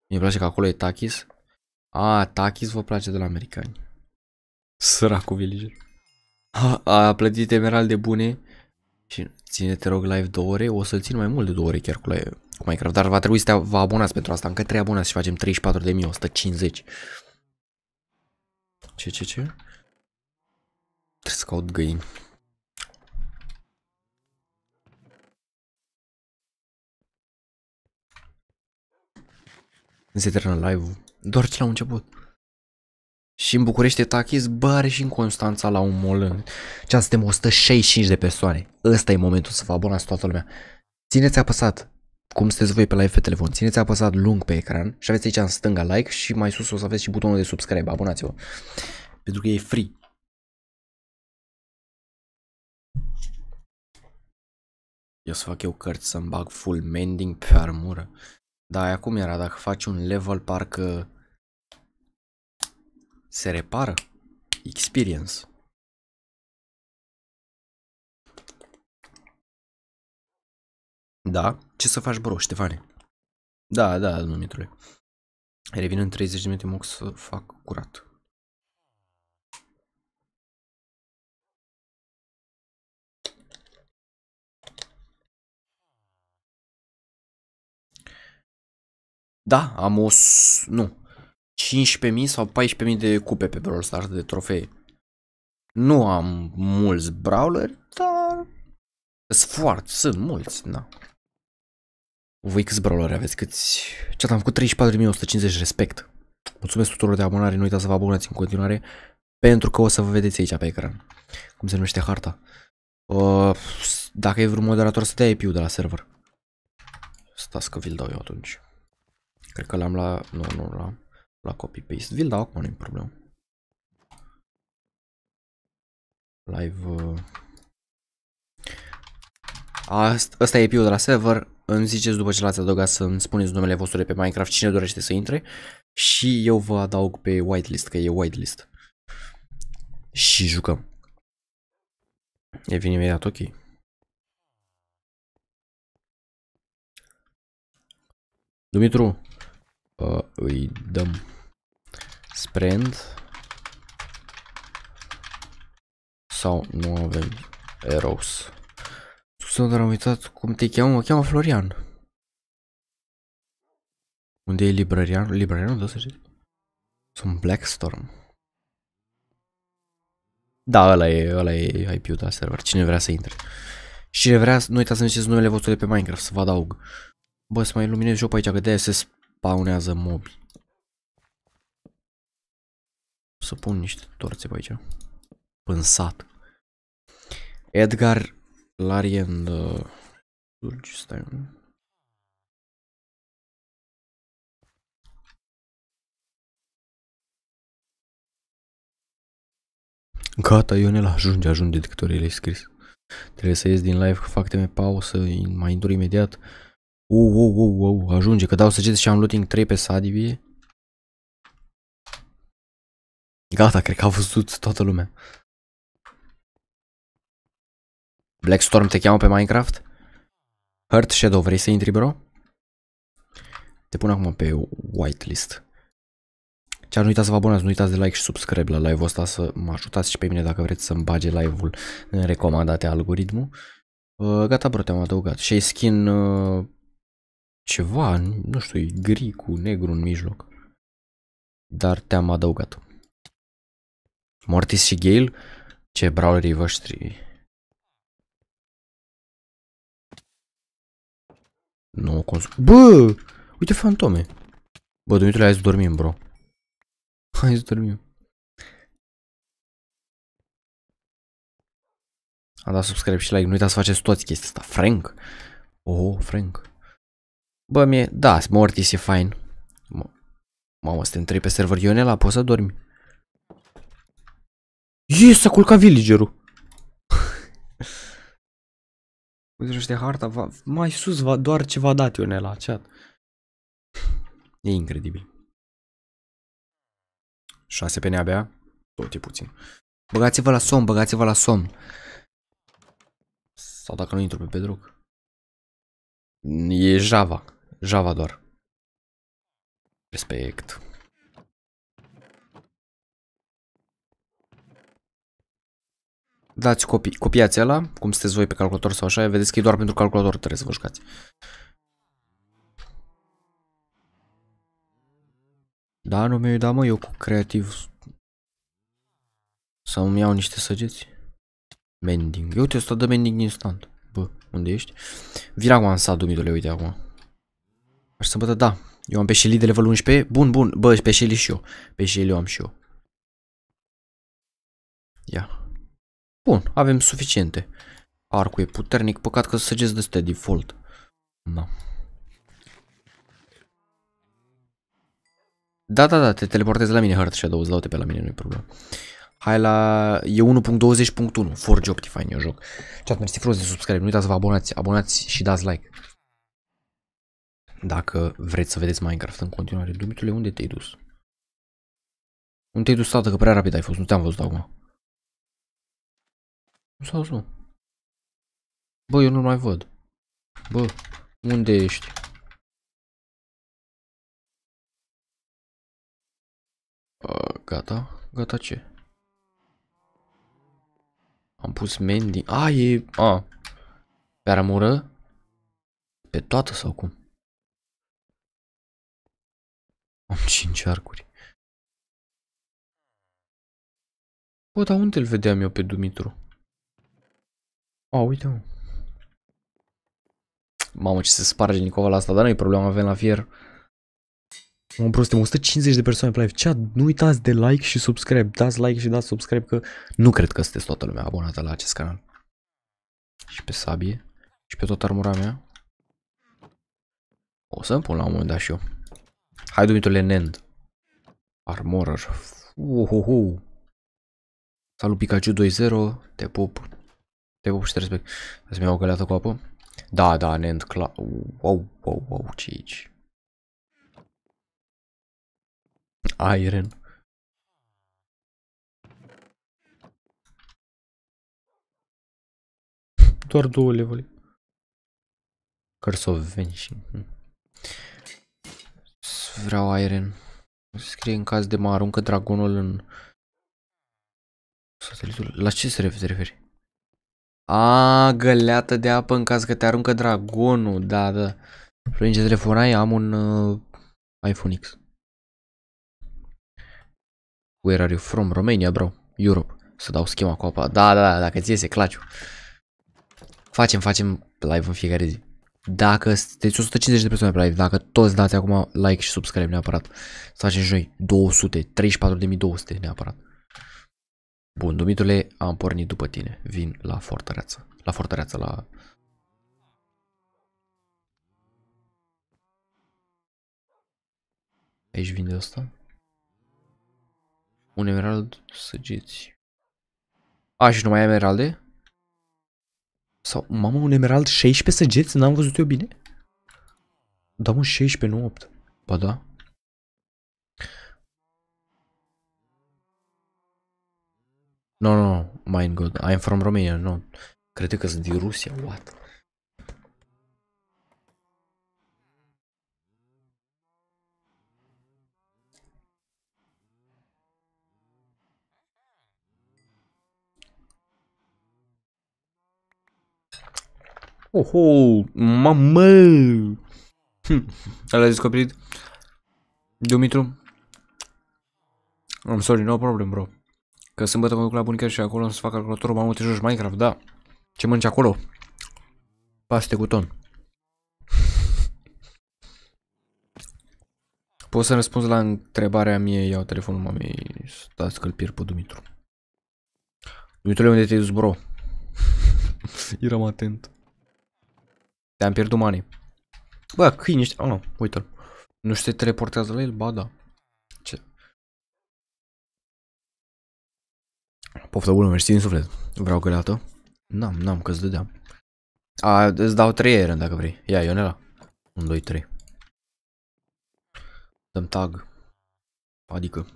Mi place că acolo e Takis. A, Takis vă place de la americani. Săracul villager. A, a plătit de bune. Și ține, te rog, live două ore. O să-l țin mai mult de două ore chiar cu live Minecraft, dar va trebui să te vă abonați pentru asta. Încă 3 abonați și facem 34.150. Ce, ce, ce? Trebuie să caut găini. Se termină live-ul. Doar ce la început. Și în București tachis, bă, are și în Constanța la un mol. Ce, suntem 165 de persoane. Ăsta e momentul să vă abonați toată lumea. Țineți apăsat cum sunteți voi pe live pe telefon. Țineți apăsat lung pe ecran și aveți aici în stânga like și mai sus o să aveți și butonul de subscribe, abonați-vă. Pentru că e free. Eu să fac eu cărți să-mi bag full mending pe armură. Da, acum era, dacă faci un level parcă se repară. Experience. Da? Ce să faci, bro, Ștefane? Da, da, da numitule. Revin în 30 de minute, mă să fac curat. Da, am o... nu. 15.000 sau 14.000 de cupe pe Brawl Stars de trofee. Nu am mulți brawleri, dar... Sunt foarte, sunt mulți, da. Voi câți brawleri aveți? Câți? Ce am făcut 34.150 respect. Mulțumesc tuturor de abonare, nu uitați să vă abonați în continuare, pentru că o să vă vedeți aici pe ecran. Cum se numește harta. Uh, dacă e vreun moderator să dea IP-ul de la server. Stați că vi-l dau eu atunci. Cred că l-am la... Nu, nu l-am. La copy-paste. Vi-l dau acum, nu-i problemă. Live... Uh... Asta, e IP-ul de la server, îmi ziceți după ce l-ați adăugat să-mi spuneți numele vostru pe Minecraft cine dorește să intre și eu vă adaug pe whitelist, că e whitelist. Și jucăm. E vin imediat, ok. Dumitru, uh, îi dăm sprend sau nu avem arrows. Sunt, dar am uitat cum te cheamă. Mă cheamă Florian. Unde e librarian? Librarianul de da, să știi? Sunt Blackstorm. Da, ăla e, ăla e IP-ul de server. Cine vrea să intre. Cine vrea, nu uitați să ne știți numele vostru de pe Minecraft, să vă adaug. Bă, să mai luminez jocul aici, că de-aia se spawnează mobi. Să pun niște torțe pe aici. Pânsat. Edgar Larian de uh, Turkistan. Gata, Ionel ajunge, ajunge de câte ori le scris. Trebuie să ies din live, fac teme pauză, mai intru imediat. Uu, uu, uu, uu, ajunge, că dau săgeți și am looting 3 pe Sadivie. Gata, cred că a văzut toată lumea. Blackstorm te cheamă pe Minecraft? Hurt Shadow, vrei să intri, bro? Te pun acum pe whitelist. Ce nu uitați să vă abonați, nu uitați de like și subscribe la live-ul ăsta să mă ajutați și pe mine dacă vreți să-mi bage live-ul în recomandate algoritmul. Uh, gata bro, te-am adăugat. Și ai skin uh, ceva, nu știu, e gri cu negru în mijloc. Dar te-am adăugat. Mortis și Gale? Ce brawlerii voștri Nu consum... Bă! Uite fantome! Bă, Dumitru, hai să dormim, bro. Hai să dormim. A dat subscribe și like. Nu uitați să faceți toți chestia asta. Frank? Oh, Frank. Bă, mie... Da, Mortis e fain. Mamă, suntem trei pe server. Ionela, poți să dormi? Ie, s-a culcat villagerul. Uite, harta, va, mai sus va, doar ce va dat eu la chat. E incredibil. 6 pe neabea, tot e puțin. Băgați-vă la somn, băgați-vă la somn. Sau dacă nu intru pe pedruc. E Java. Java doar. Respect. dați copii, copiați ăla, cum sunteți voi pe calculator sau așa, vedeți că e doar pentru calculator trebuie să vă jucați. Da, nu mi-e, da mă, eu cu creativ sau îmi iau niște săgeți. Mending. Eu te stă de mending instant. Bă, unde ești? Vira acum în sadu, uite acum. Aș să bătă, da. Eu am pe Shelly de level 11. Bun, bun. Bă, pe Shelly și eu. Pe Shelly eu am și eu. Ia. Yeah. Bun, avem suficiente. Arcul e puternic, păcat că săgeți de este default. Da. Da, da, da, te teleportezi la mine, Hard Shadows, dau-te pe la mine, nu-i problemă. Hai la... e 1.20.1, Forge Optifine, eu joc. Chat, mersi frumos de subscribe, nu uitați să vă abonați, abonați și dați like. Dacă vreți să vedeți Minecraft în continuare. Dumitule, unde te-ai dus? Unde te-ai dus, tată, că prea rapid ai fost, nu te-am văzut acum. Sau nu? Bă, eu nu mai văd. Bă, unde ești? A, gata? Gata ce? Am pus Mandy. A, e... A. Pe armură? Pe toată sau cum? Am 5 [laughs] arcuri. Bă, dar unde îl vedeam eu pe Dumitru? oh, uite -o. Mamă, ce se sparge Nicola la asta, dar nu-i problema, avem la fier. Mă, bro, 150 de persoane pe live. Chat, nu uitați de like și subscribe. Dați like și dați subscribe că nu cred că sunteți toată lumea abonată la acest canal. Și pe sabie. Și pe tot armura mea. O să-mi pun la un moment dat și eu. Hai, Dumitru Nend. Armorer. Uhuhu. Salut Pikachu 2.0. Te pup. Te cu și te respect. Să-mi iau o găleată cu apă? Da, da, ne clar. Wow, wow, wow, ce aici? Iron. Doar două level. Curse of Vanishing. Hm. Vreau Iron. Scrie în caz de mă aruncă dragonul în... Satelitul. La ce se referi? A, găleată de apă în caz că te aruncă dragonul, da, da. Prin ce telefon ai? Am un uh, iPhone X. Where are you from? Romania, bro. Europe. Să dau schema cu apa. Da, da, da, dacă ți iese claciu. Facem, facem live în fiecare zi. Dacă sunteți 150 de persoane pe live, dacă toți dați acum like și subscribe neapărat, să facem joi 200, 34.200 neapărat. Bun, Dumitule, am pornit după tine. Vin la fortăreață. La fortăreață, la... Aici vin de asta? Un emerald săgeți. A, și nu mai emeralde? Sau, mamă, un emerald 16 săgeți? N-am văzut eu bine? Da, un 16, nu 8. Ba da. No, no, no, god. I'm from Romania, no. Cred că sunt din Rusia, what? Oho, mamă! Hm, l-a descoperit Dumitru? I'm sorry, no problem, bro. Că sâmbătă mă duc la bunică și acolo să fac calculatorul, mai multe joci Minecraft, da. Ce mănânci acolo? Paste cu ton. [laughs] Poți să răspunzi la întrebarea mie, iau telefonul mamei, stați că-l pierd pe Dumitru. Dumitrule, unde te-ai dus, bro? [laughs] Eram atent. Te-am pierdut mani. Bă, câini ăștia... Oh, ah, no, uite-l. Nu știu, te teleportează la el? Ba, da. Poftă bună, mersi din suflet. Vreau găleată? N-am, n-am, că-ți dădeam. A, îți dau trei Eren dacă vrei. Ia, Ionela. 1, 2, 3. Dăm tag. Adică.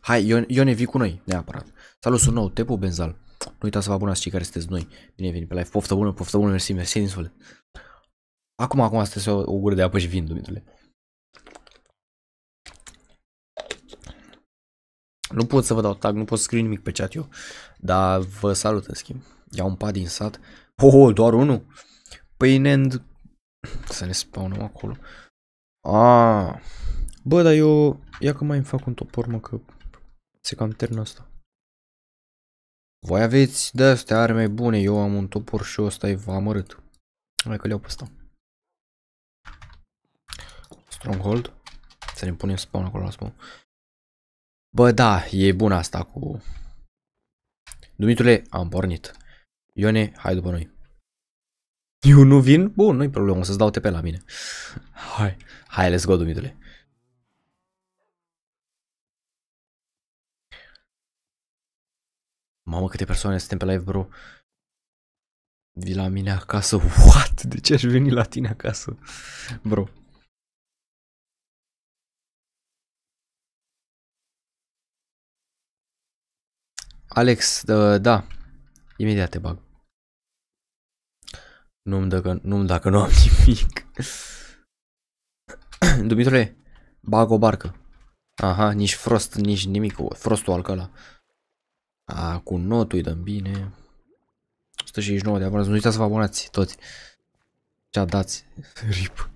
Hai, Ione, vii cu noi, neapărat. Salut, sunt nou, Tepo Benzal. Nu uitați să vă abonați cei care sunteți noi. Bine venit pe live. Poftă bună, poftă bună, mersi, mersi din suflet. Acum, acum, astea o, o gură de apă și vin, Dumitule. Nu pot să vă dau tag, nu pot să scriu nimic pe chat eu, dar vă salut în schimb. Ia un pad din sat. Oh, doar unul? Păi nend... Să ne spawnăm acolo. Ah. Bă, dar eu... Ia că mai îmi fac un topor, mă, că se cam termină asta. Voi aveți de astea arme bune, eu am un topor și ăsta e amărât. Hai că le iau pe ăsta. Stronghold. Să ne punem spawn acolo la spawn. Bă, da, e bun asta cu... Dumitule, am pornit. Ione, hai după noi. Eu nu vin? Bun, nu-i problemă, o să-ți dau TP la mine. Hai, hai, let's go, Dumitule. Mamă, câte persoane suntem pe live, bro. Vi la mine acasă? What? De ce aș veni la tine acasă? Bro. Alex, da, da, imediat te bag. Nu-mi dacă, nu dacă nu am [laughs] nimic. [coughs] Dumitrule, bag o barcă. Aha, nici frost, nici nimic. Frostul căla. A, cu notul îi dăm bine. 169 de abonați. Nu uitați să vă abonați toți. Ce a dați. [laughs] Rip.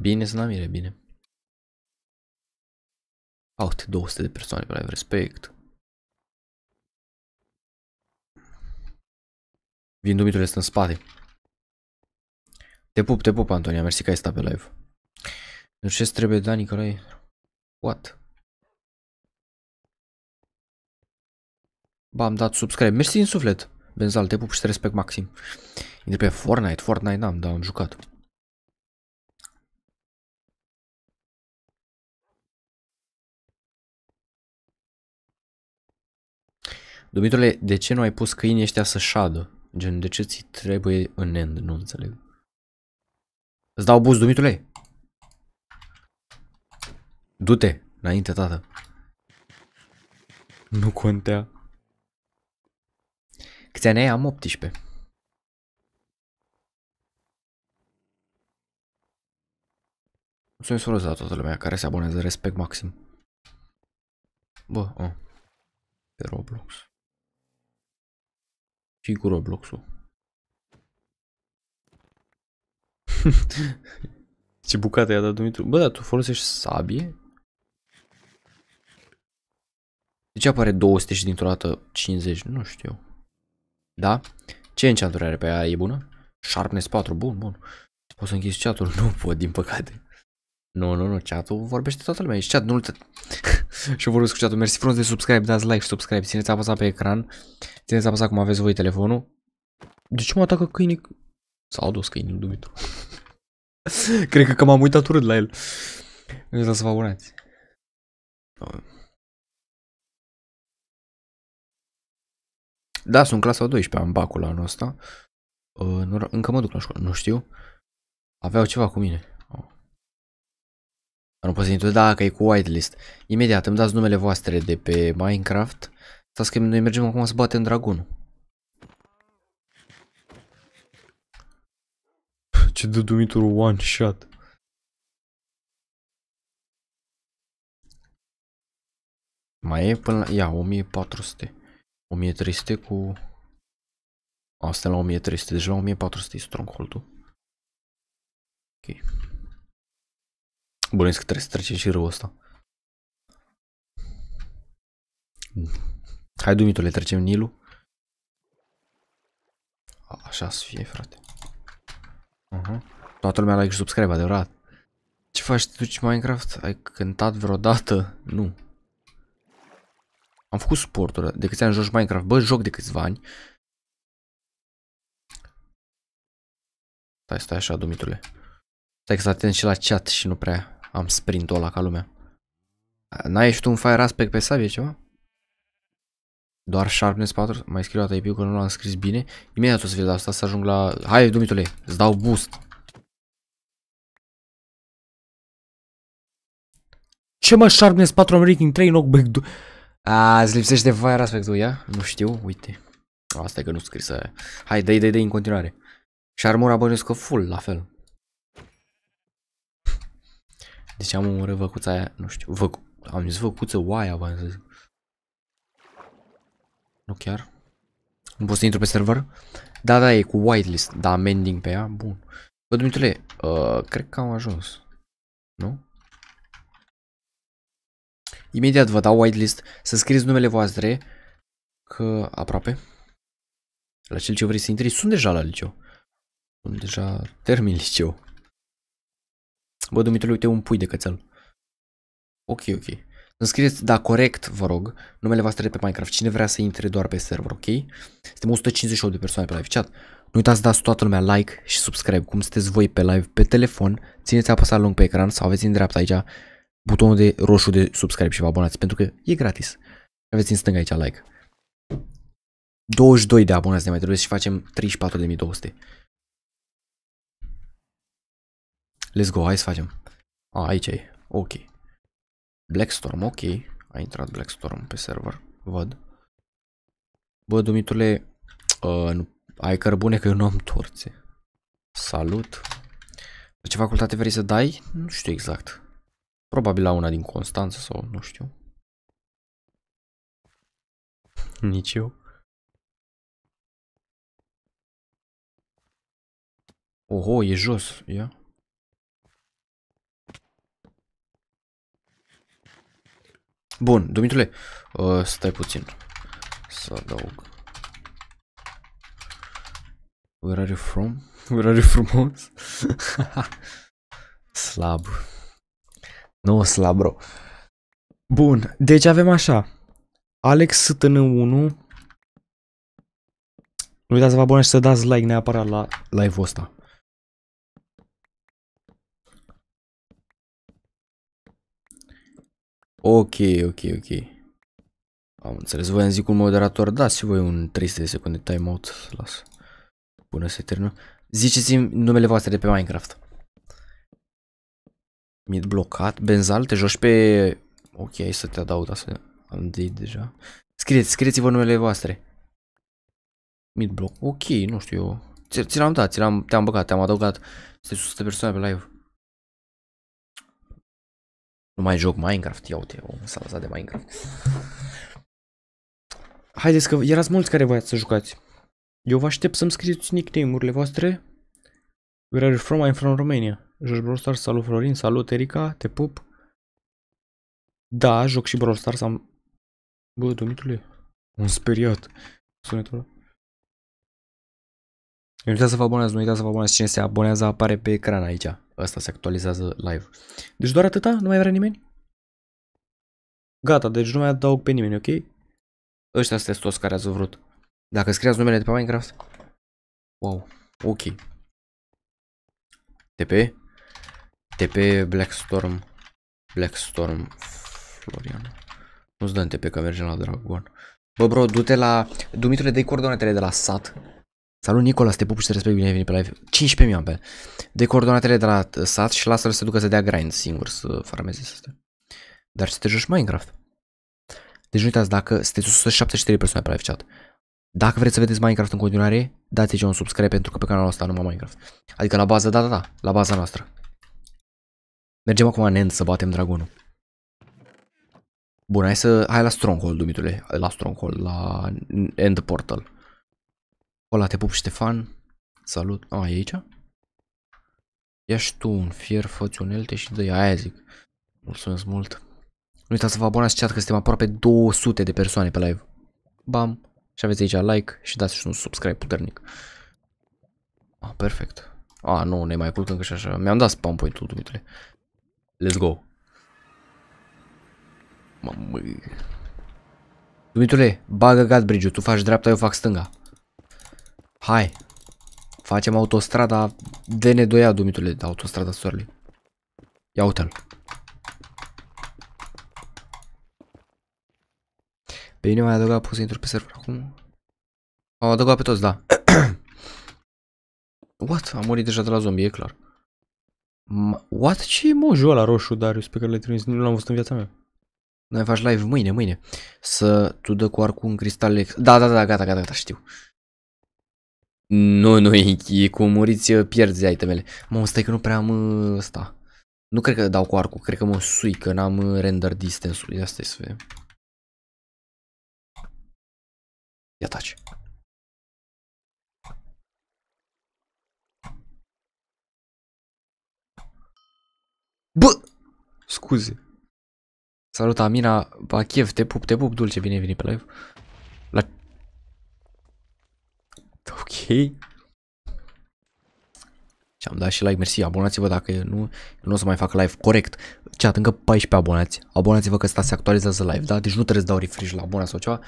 Bine să n-am bine. Aute, 200 de persoane pe live, respect. Vin Dumitru este în spate. Te pup, te pup, Antonia, mersi că ai stat pe live. Nu știu ce trebuie, Dani, Nicolae. What? Ba, am dat subscribe. Mersi din suflet. Benzal, te pup și te respect maxim. Intre pe Fortnite, Fortnite n-am, dar am jucat. Dumitrule, de ce nu ai pus câinii ăștia să șadă? Gen, de ce ți trebuie în end? Nu înțeleg. Îți dau bus, Dumitrule! Du-te! Înainte, tată. Nu contea. Câți ani ai? Am 18. Sunt surâs la toată lumea care se abonează, respect maxim. Bă, oh. Pe Roblox și cu Roblox-ul. [laughs] Ce bucată i-a dat Dumitru. Bă, dar tu folosești sabie? De ce apare 200 și dintr-o dată 50? Nu știu. Da? Ce enchanturi are pe păi aia? E bună? Sharpness 4. Bun, bun. Poți să închizi chat -ul? [laughs] Nu pot, din păcate. Nu, nu, nu, chat vorbește toată lumea, ești chat, nu-l [laughs] Și vorbesc cu chat -ul. mersi frumos de subscribe, dați like și subscribe, țineți apăsat pe ecran, țineți apăsat cum aveți voi telefonul. De ce mă atacă câinii? S-au dus câinii, Dumitru. [laughs] Cred că, că m-am uitat urât la el. Nu uitați să vă abonați. Da, sunt clasa 12, am bacul anul ăsta. Uh, nu, încă mă duc la școală, nu știu. Aveau ceva cu mine. Nu pot să intru, da, că e cu whitelist. Imediat îmi dați numele voastre de pe Minecraft. Stați că noi mergem acum să batem dragonul. [laughs] Ce de Dumitru one shot. Mai e până la... Ia, 1400. 1300 cu... Asta la 1300, deci la 1400 e stronghold-ul. Ok. Bănuiesc că trebuie să trecem și râul ăsta. Hai, Dumitule, trecem Nilu. așa să fie, frate. Uh -huh. Toată lumea like și subscribe, adevărat. Ce faci? tu ce Minecraft? Ai cântat vreodată? Nu. Am făcut sportul. De câți ani joci Minecraft? Bă, joc de câțiva ani. Stai, stai așa, Dumitule. Stai că să atent și la chat și nu prea am sprint-ul ăla ca lumea. N-ai și tu un fire aspect pe sabie ceva? Doar sharpness 4? Mai scriu la type că nu l-am scris bine. Imediat o să vezi asta, să ajung la... Hai, dumitule, îți dau boost. Ce mă, sharpness 4 am rating 3, knockback 2... Aaa, îți lipsește fire aspect-ul, ia? Nu știu, uite. Asta e că nu scris aia. Hai, dă-i, dă-i, dă-i în continuare. Și armura bănuiesc că full, la fel. Deci am omorât văcuța aia, nu știu, vă, am zis văcuță, oaia, v-am zis. Nu chiar. Nu pot să intru pe server? Da, da, e cu whitelist, da, amending pe ea, bun. Bă, Dumitule, uh, cred că am ajuns. Nu? Imediat vă dau whitelist să scrieți numele voastre, că aproape. La cel ce vrei să intri, sunt deja la liceu. Sunt deja termin liceu. Bă, Dumitru, uite un pui de cățel. Ok, ok. Îmi scrieți, da, corect, vă rog, numele voastre de pe Minecraft. Cine vrea să intre doar pe server, ok? Suntem 158 de persoane pe live chat. Nu uitați să dați toată lumea like și subscribe, cum sunteți voi pe live pe telefon. Țineți apăsat lung pe ecran sau aveți în dreapta aici butonul de roșu de subscribe și vă abonați, pentru că e gratis. Aveți în stânga aici like. 22 de abonați ne mai trebuie și facem 34.200. Let's go, hai să facem. A, aici e. Ok. Blackstorm, ok. A intrat Blackstorm pe server. Văd. Bă, Dumitule, uh, ai cărbune că eu nu am torțe. Salut. Ce facultate vrei să dai? Nu știu exact. Probabil la una din Constanța sau nu știu. [laughs] Nici eu. Oho, e jos, ia. Bun, Dumitule, uh, stai puțin. Să adaug. Where are you from? Where are you frumos? [laughs] slab. Nu slab, bro. Bun, deci avem așa. Alex Stân 1. Nu uitați să vă abonați și să dați like neapărat la live-ul ăsta. Ok, ok, ok. Am înțeles, am zic un moderator, da. și voi un 300 de secunde timeout, las, până se termină. Ziceți-mi numele voastre de pe Minecraft. Mi-e blocat, Benzal, te joci pe... Ok, hai să te adaug, da, să am de deja. Scrieți, scrieți-vă numele voastre. Midblock, ok, nu știu eu. Ți l-am dat, ți l-am, te-am băgat, te-am adăugat. Sunt 100 persoane pe live. Nu mai joc Minecraft, ia uite, om, s-a lăsat de Minecraft. Haideți că erați mulți care voiați să jucați. Eu vă aștept să-mi scrieți nickname-urile voastre. Where are you from? I'm from Romania. Joci Brawl Stars, salut Florin, salut Erica, te pup. Da, joc și Brawl Stars, am... Bă, Dumitule, un speriat. Sunetul ăla. Nu uitați să vă abonați, nu uitați să vă abonați. Cine se abonează apare pe ecran aici. Asta se actualizează live. Deci doar atâta? Nu mai vrea nimeni? Gata, deci nu mai adaug pe nimeni, ok? Ăștia sunt toți care ați vrut. Dacă scriați numele de pe Minecraft. Wow, ok. TP. TP Blackstorm. Blackstorm Florian. Nu-ți dăm TP că mergem la Dragon. Bă, bro, du-te la... Dumitru, dai coordonatele de la sat. Salut Nicola, să te pup și să respect, bine ai venit pe live. 15 milioane. De coordonatele de la sat și lasă-l să ducă să dea grind singur să farmeze să Dar să te joci Minecraft. Deci nu uitați, dacă sunteți 173 persoane pe live chat. Dacă vreți să vedeți Minecraft în continuare, dați-i un subscribe pentru că pe canalul ăsta numai Minecraft. Adică la bază, da, da, da, la baza noastră. Mergem acum în end să batem dragonul. Bun, hai să... Hai la Stronghold, Dumitule. La Stronghold, la End Portal. Ola, te pup Ștefan. Salut. A, e aici? Ești tu un fier, fă-ți unelte și dă aia zic. Mulțumesc mult. Nu uitați să vă abonați chat că suntem aproape 200 de persoane pe live. Bam. Și aveți aici like și dați și un subscribe puternic. Ah, perfect. Ah, nu, ne mai pult încă și așa. Mi-am dat spam point-ul, Dumitru. Let's go. Mamă. Dumitule, bagă bridge ul tu faci dreapta, eu fac stânga. Hai. Facem autostrada de nedoia, Dumitule, de autostrada soarelui. Ia uite-l. Pe mine m-ai adăugat, pot să intru pe server acum? M-au adăugat pe toți, da. [coughs] What? Am murit deja de la zombie, e clar. What? Ce e mojul ăla roșu, Darius, pe care l-ai trimis? Nu l-am văzut în viața mea. Noi faci live mâine, mâine. Să tu dă cu arcul în cristal... Da, da, da, gata, gata, gata, știu. Nu, nu, e. cu muriți uh, pierzi itemele. Mă, stai că nu prea am uh, ăsta. Nu cred că dau cu arcul, cred că mă sui, că n-am uh, render distance-ul. Ia stai să vedem. Ia taci. Bă! Scuze. Salut, Amina Pachev, te pup, te pup, dulce, bine ai venit pe live. [laughs] Ok. Și am dat și like, mersi, abonați-vă dacă nu, nu o să mai fac live, corect. Chat, încă 14 abonați, abonați-vă că asta se actualizează live, da? Deci nu trebuie să dau refresh la abonat sau ceva.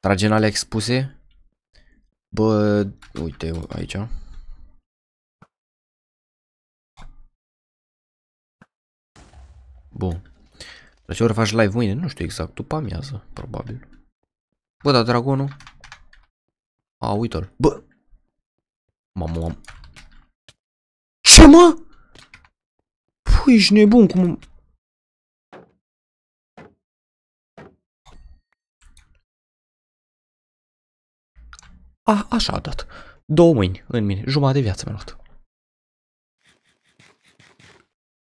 Trage în alea expuse. Bă, uite aici. Bun. La ce ori faci live mâine? Nu știu exact, după amiază, probabil. Bă, da, dragonul... A, uite-l. Bă! Mamă, mamă. Ce, mă? Păi, ești nebun, cum... A, așa a dat. Două mâini în mine. Jumătate de viață mi-a luat.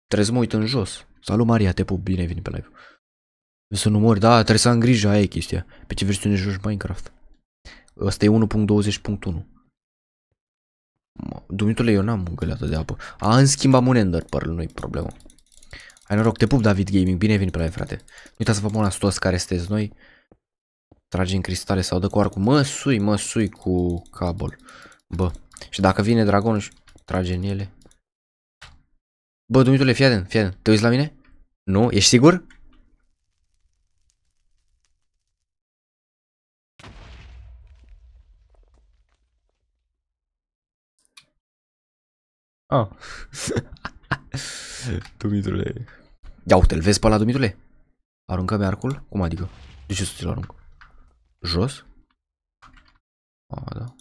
Trebuie să mă uit în jos. Salut Maria, te pup, bine ai venit pe live. Să nu mori, da, trebuie să am grijă, aia e chestia. Pe ce versiune joci Minecraft? Ăsta e 1.20.1. Dumitule, eu n-am găleată de apă. A, în schimb am un ender pearl, nu-i problemă. Ai noroc, te pup, David Gaming, bine vin pe la frate. Nu uita să vă pun la stos care sunteți noi. Trage în cristale sau dă cu arcul. Mă sui, mă sui cu cabol. Bă, și dacă vine dragonul și trage în ele. Bă, Dumitule, fii atent, fii atent. Te uiți la mine? Nu? Ești sigur? Ah. [laughs] Dumitrule. Ia uite îl vezi pe ăla, Aruncă mi arcul? Cum adică? De ce să ți-l arunc? Jos? A, da.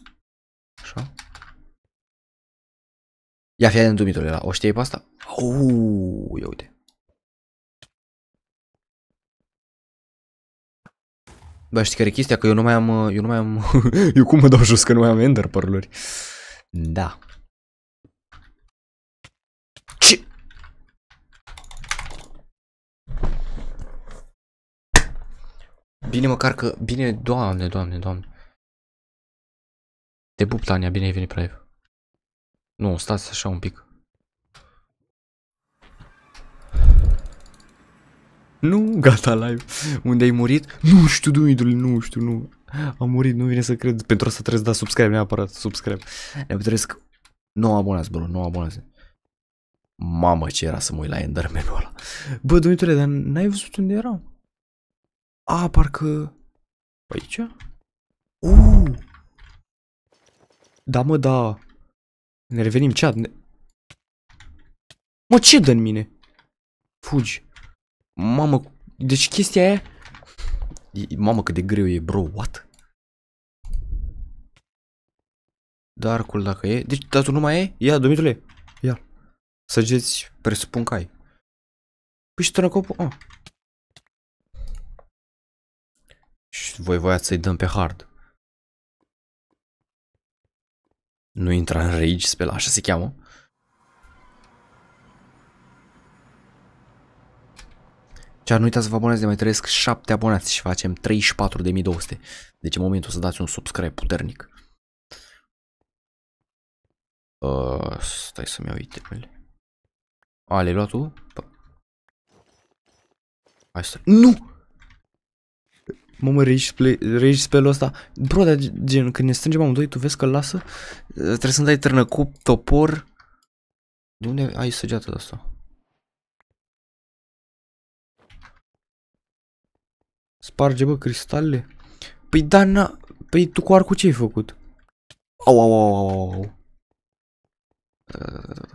Așa. Ia fii din Dumitrule ăla. O știi pe asta? Uuu, ia uite. Bă, știi care e chestia? Că eu nu mai am... Eu nu mai am... [laughs] eu cum mă dau jos că nu mai am ender -uri? Da. Bine măcar că... Bine, doamne, doamne, doamne. Te pup, Tania, bine ai venit, Praiv. Nu, stați așa un pic. Nu, gata, live. Unde ai murit? Nu știu, nu, nu știu, nu. Am murit, nu vine să cred. Pentru asta trebuie să dați subscribe neapărat, subscribe. Ne putresc nu abonați, bro, nu abonați. Mamă, ce era să mă uit la Enderman-ul ăla. Bă, Dumitule, dar n-ai văzut unde eram? A, parcă... Aici? Uuu! Da, mă, da. Ne revenim, chat. Ne... Mă, ce dă în mine? Fugi. Mamă, deci chestia aia... E, mamă, cât de greu e, bro, what? Darkul dacă e... Deci, dar tu nu mai e? Ia, domnitule, ia. Săgeți, presupun că ai. Păi și copul, Ah. și voi voia să-i dăm pe hard. Nu intra în rage pe la așa se cheamă. Și nu uitați să vă abonați de mai trăiesc 7 abonați și facem 34.200. Deci în momentul să dați un subscribe puternic. Uh, stai să-mi iau itemele. A, le-ai luat tu? Hai să... Nu! Mă, mă, play, reiești spell ăsta. Bro, dar gen, când ne strângem amândoi, tu vezi că lasă? Ă, trebuie să-mi dai târnă cu topor. De unde ai săgeata asta? Sparge, bă, cristalele. Păi, da, na... Păi, tu cu arcul ce-ai făcut? Au, au, au, au, au. Ă.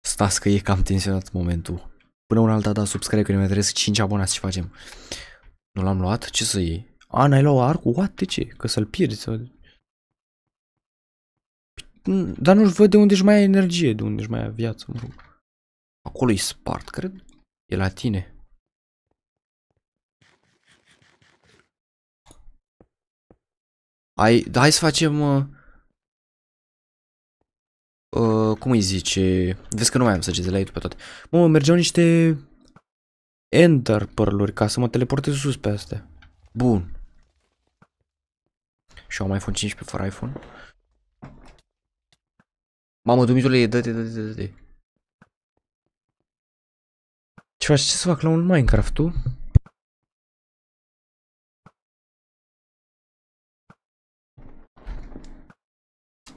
Stați că e cam tensionat momentul. Până una alta, da, subscribe că ne mai trebuie 5 abonați și facem. Nu l-am luat? Ce să iei? A, n-ai luat arcul? What? De ce? Că să-l pierzi? Sau... Dar nu-și văd de unde-și mai ai energie, de unde-și mai ai viață, mă rog. Acolo e spart, cred. E la tine. da, hai să facem... Uh uh, cum îi zice, vezi că nu mai am să de la ei pe toate. Mă, mergeau niște enderpearl-uri ca să mă teleportez sus pe astea. Bun. Și am iPhone 15 fără iPhone. Mamă, Dumitule, dă-te, dă-te, dă-te. Ce faci? Ce să fac la un Minecraft, tu?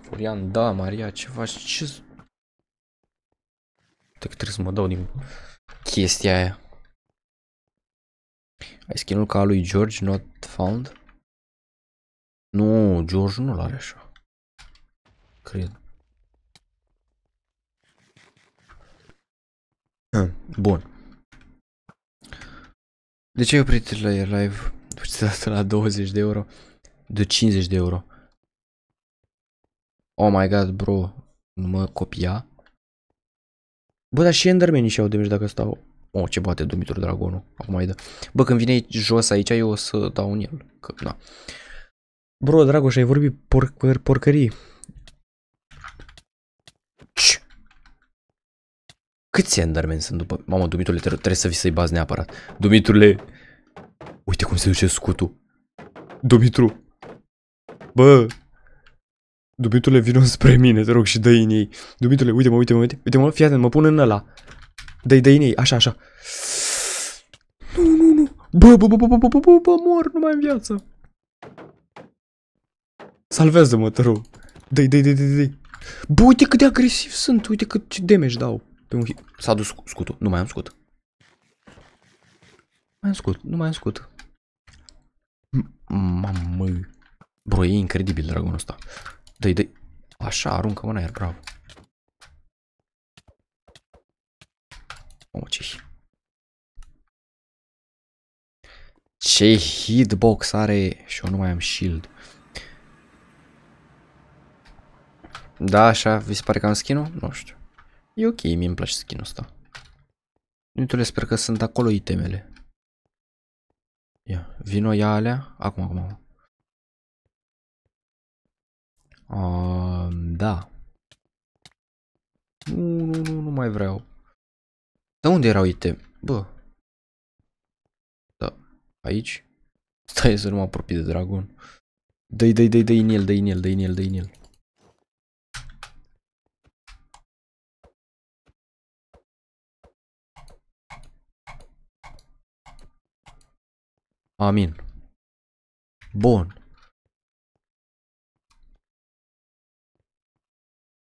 Furian, da, Maria, ce faci? Ce... Uite că trebuie să mă dau din chestia aia. Ai skin-ul ca al lui George, not found? Nu, George nu-l are așa. Cred. Ah, bun. De ce ai oprit la live? Dată la 20 de euro? De 50 de euro. Oh my god, bro. Nu mă copia. Bă, dar și endermenii și-au damage dacă stau. Oh, ce bate Dumitru Dragonul. Acum mai dă. Bă, când vine jos aici, eu o să dau în el. Că, na. Bro, Dragoș, ai vorbit porcăr porcării. Ci. Câți endermen sunt după... Mamă, Dumitrule, trebuie să vii să-i bazi neapărat. Dumitrule! Uite cum se duce scutul. Dumitru! Bă! Dubitule, vino [laughs] spre mine, te rog, și dă în ei. Dubitule, uite-mă, uite-mă, uite-mă, uite fii atent, mă pun în ăla. Dă-i, dă în ei, așa, așa. Nu, nu, nu. Bă, bă, bă, bă, bă, bă, bă, bă, bă, mor, nu mai în viață. Salvează-mă, te rog. Dă-i, dă-i, dă-i, dă-i. Bă, uite cât de agresiv sunt, uite cât ce damage dau. Pe un S-a dus scutul, nu mai am scut. Mai am scut, nu mai am scut. Mamă. Bro, e incredibil dragonul ăsta. Dă-i, dă Așa, aruncă un aer, bravo. Mamă, ce Ce hitbox are și eu nu mai am shield. Da, așa, vi se pare că am skin-ul? Nu știu. E ok, mi îmi place skin-ul ăsta. Nintule, sper că sunt acolo itemele. Ia, vino ia alea. Acum, acum da. Nu, nu, nu, nu mai vreau. Da unde erau item? Bă. Da. Aici? Stai să nu mă apropii de dragon. Dă-i, dă-i, dă-i, dă-i în el, dă-i în el, dă-i în el, dă-i în el. Amin. Bun.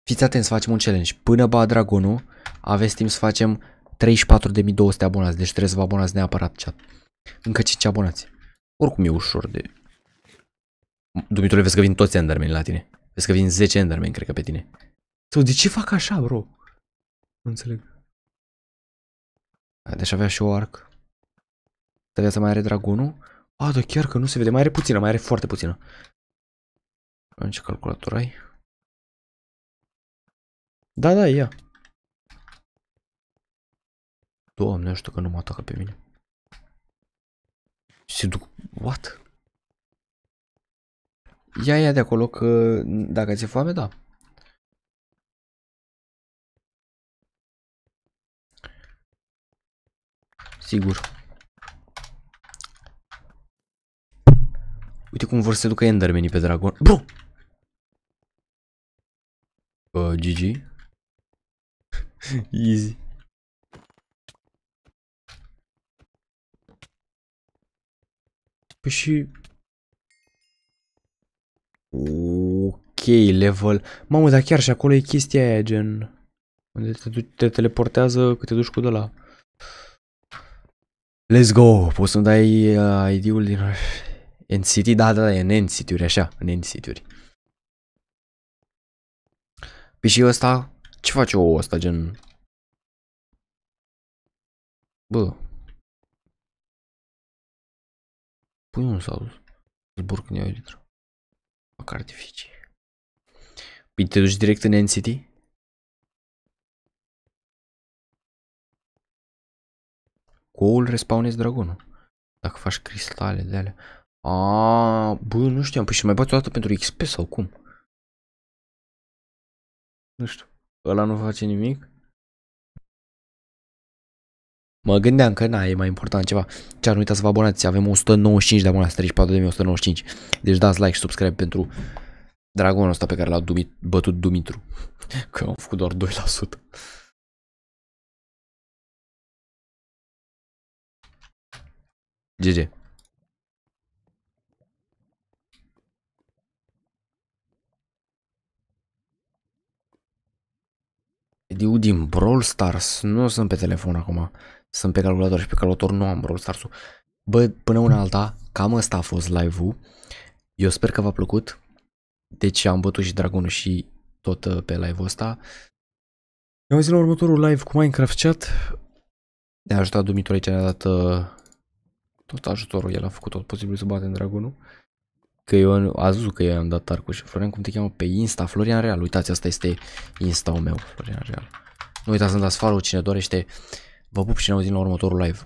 Fiți atenți, facem un challenge. Până ba dragonul, aveți timp să facem 34.200 abonați, deci trebuie să vă abonați neapărat chat. Încă 5 abonați. Oricum e ușor de... Dumitule, vezi că vin toți endermeni la tine. Vezi că vin 10 endermeni, cred că, pe tine. Sau de ce fac așa, bro? Nu înțeleg. Deci avea și o arc. Tăvia să mai are dragonul. A, dar chiar că nu se vede. Mai are puțină, mai are foarte puțină. În ce calculator ai? Da, da, ia. Doamne, știu că nu mă atacă pe mine. Se duc... What? Ia, ia de acolo că dacă ți-e foame, da. Sigur. Uite cum vor să ducă endermenii pe dragon. Bro! Uh, GG. [laughs] Easy. Păi și... Ok, level. Mamă, dar chiar și acolo e chestia aia, gen... Unde te, te teleportează că te duci cu de la. Let's go! Poți să-mi dai uh, ID-ul din... [laughs] NCT? Da, da, da, e în NCT-uri, așa, în NCT-uri. Păi și ăsta ce face ouă asta, gen... Bă. Pui un sau zbor când iau litră. Fac artificii. Păi te duci direct în NCT? Cu oul respawnezi dragonul. Dacă faci cristale de alea. A, bă, nu știam. Păi și mai bați o dată pentru XP sau cum? Nu știu. Ăla nu face nimic? Mă gândeam că na, e mai important ceva. Ce nu uitați să vă abonați, avem 195 de abonați, 34.195. Deci dați like și subscribe pentru dragonul ăsta pe care l-a dumit, bătut Dumitru. [laughs] Că am făcut doar 2%. GG. de din Brawl Stars, nu sunt pe telefon acum, sunt pe calculator și pe calculator nu am Brawl Stars-ul. Bă, până una alta, cam asta a fost live-ul. Eu sper că v-a plăcut. Deci am bătut și dragonul și tot uh, pe live-ul ăsta. Ne auzim la următorul live cu Minecraft Chat. Ne-a ajutat Dumitru aici, ne-a dat uh, tot ajutorul, el a făcut tot posibil să batem dragonul că eu a zis că eu am dat arcul și Florian, cum te cheamă pe Insta, Florian Real, uitați, asta este Insta-ul meu, Florian Real. Nu uitați să-mi dați follow cine dorește, vă pup și ne auzim la următorul live.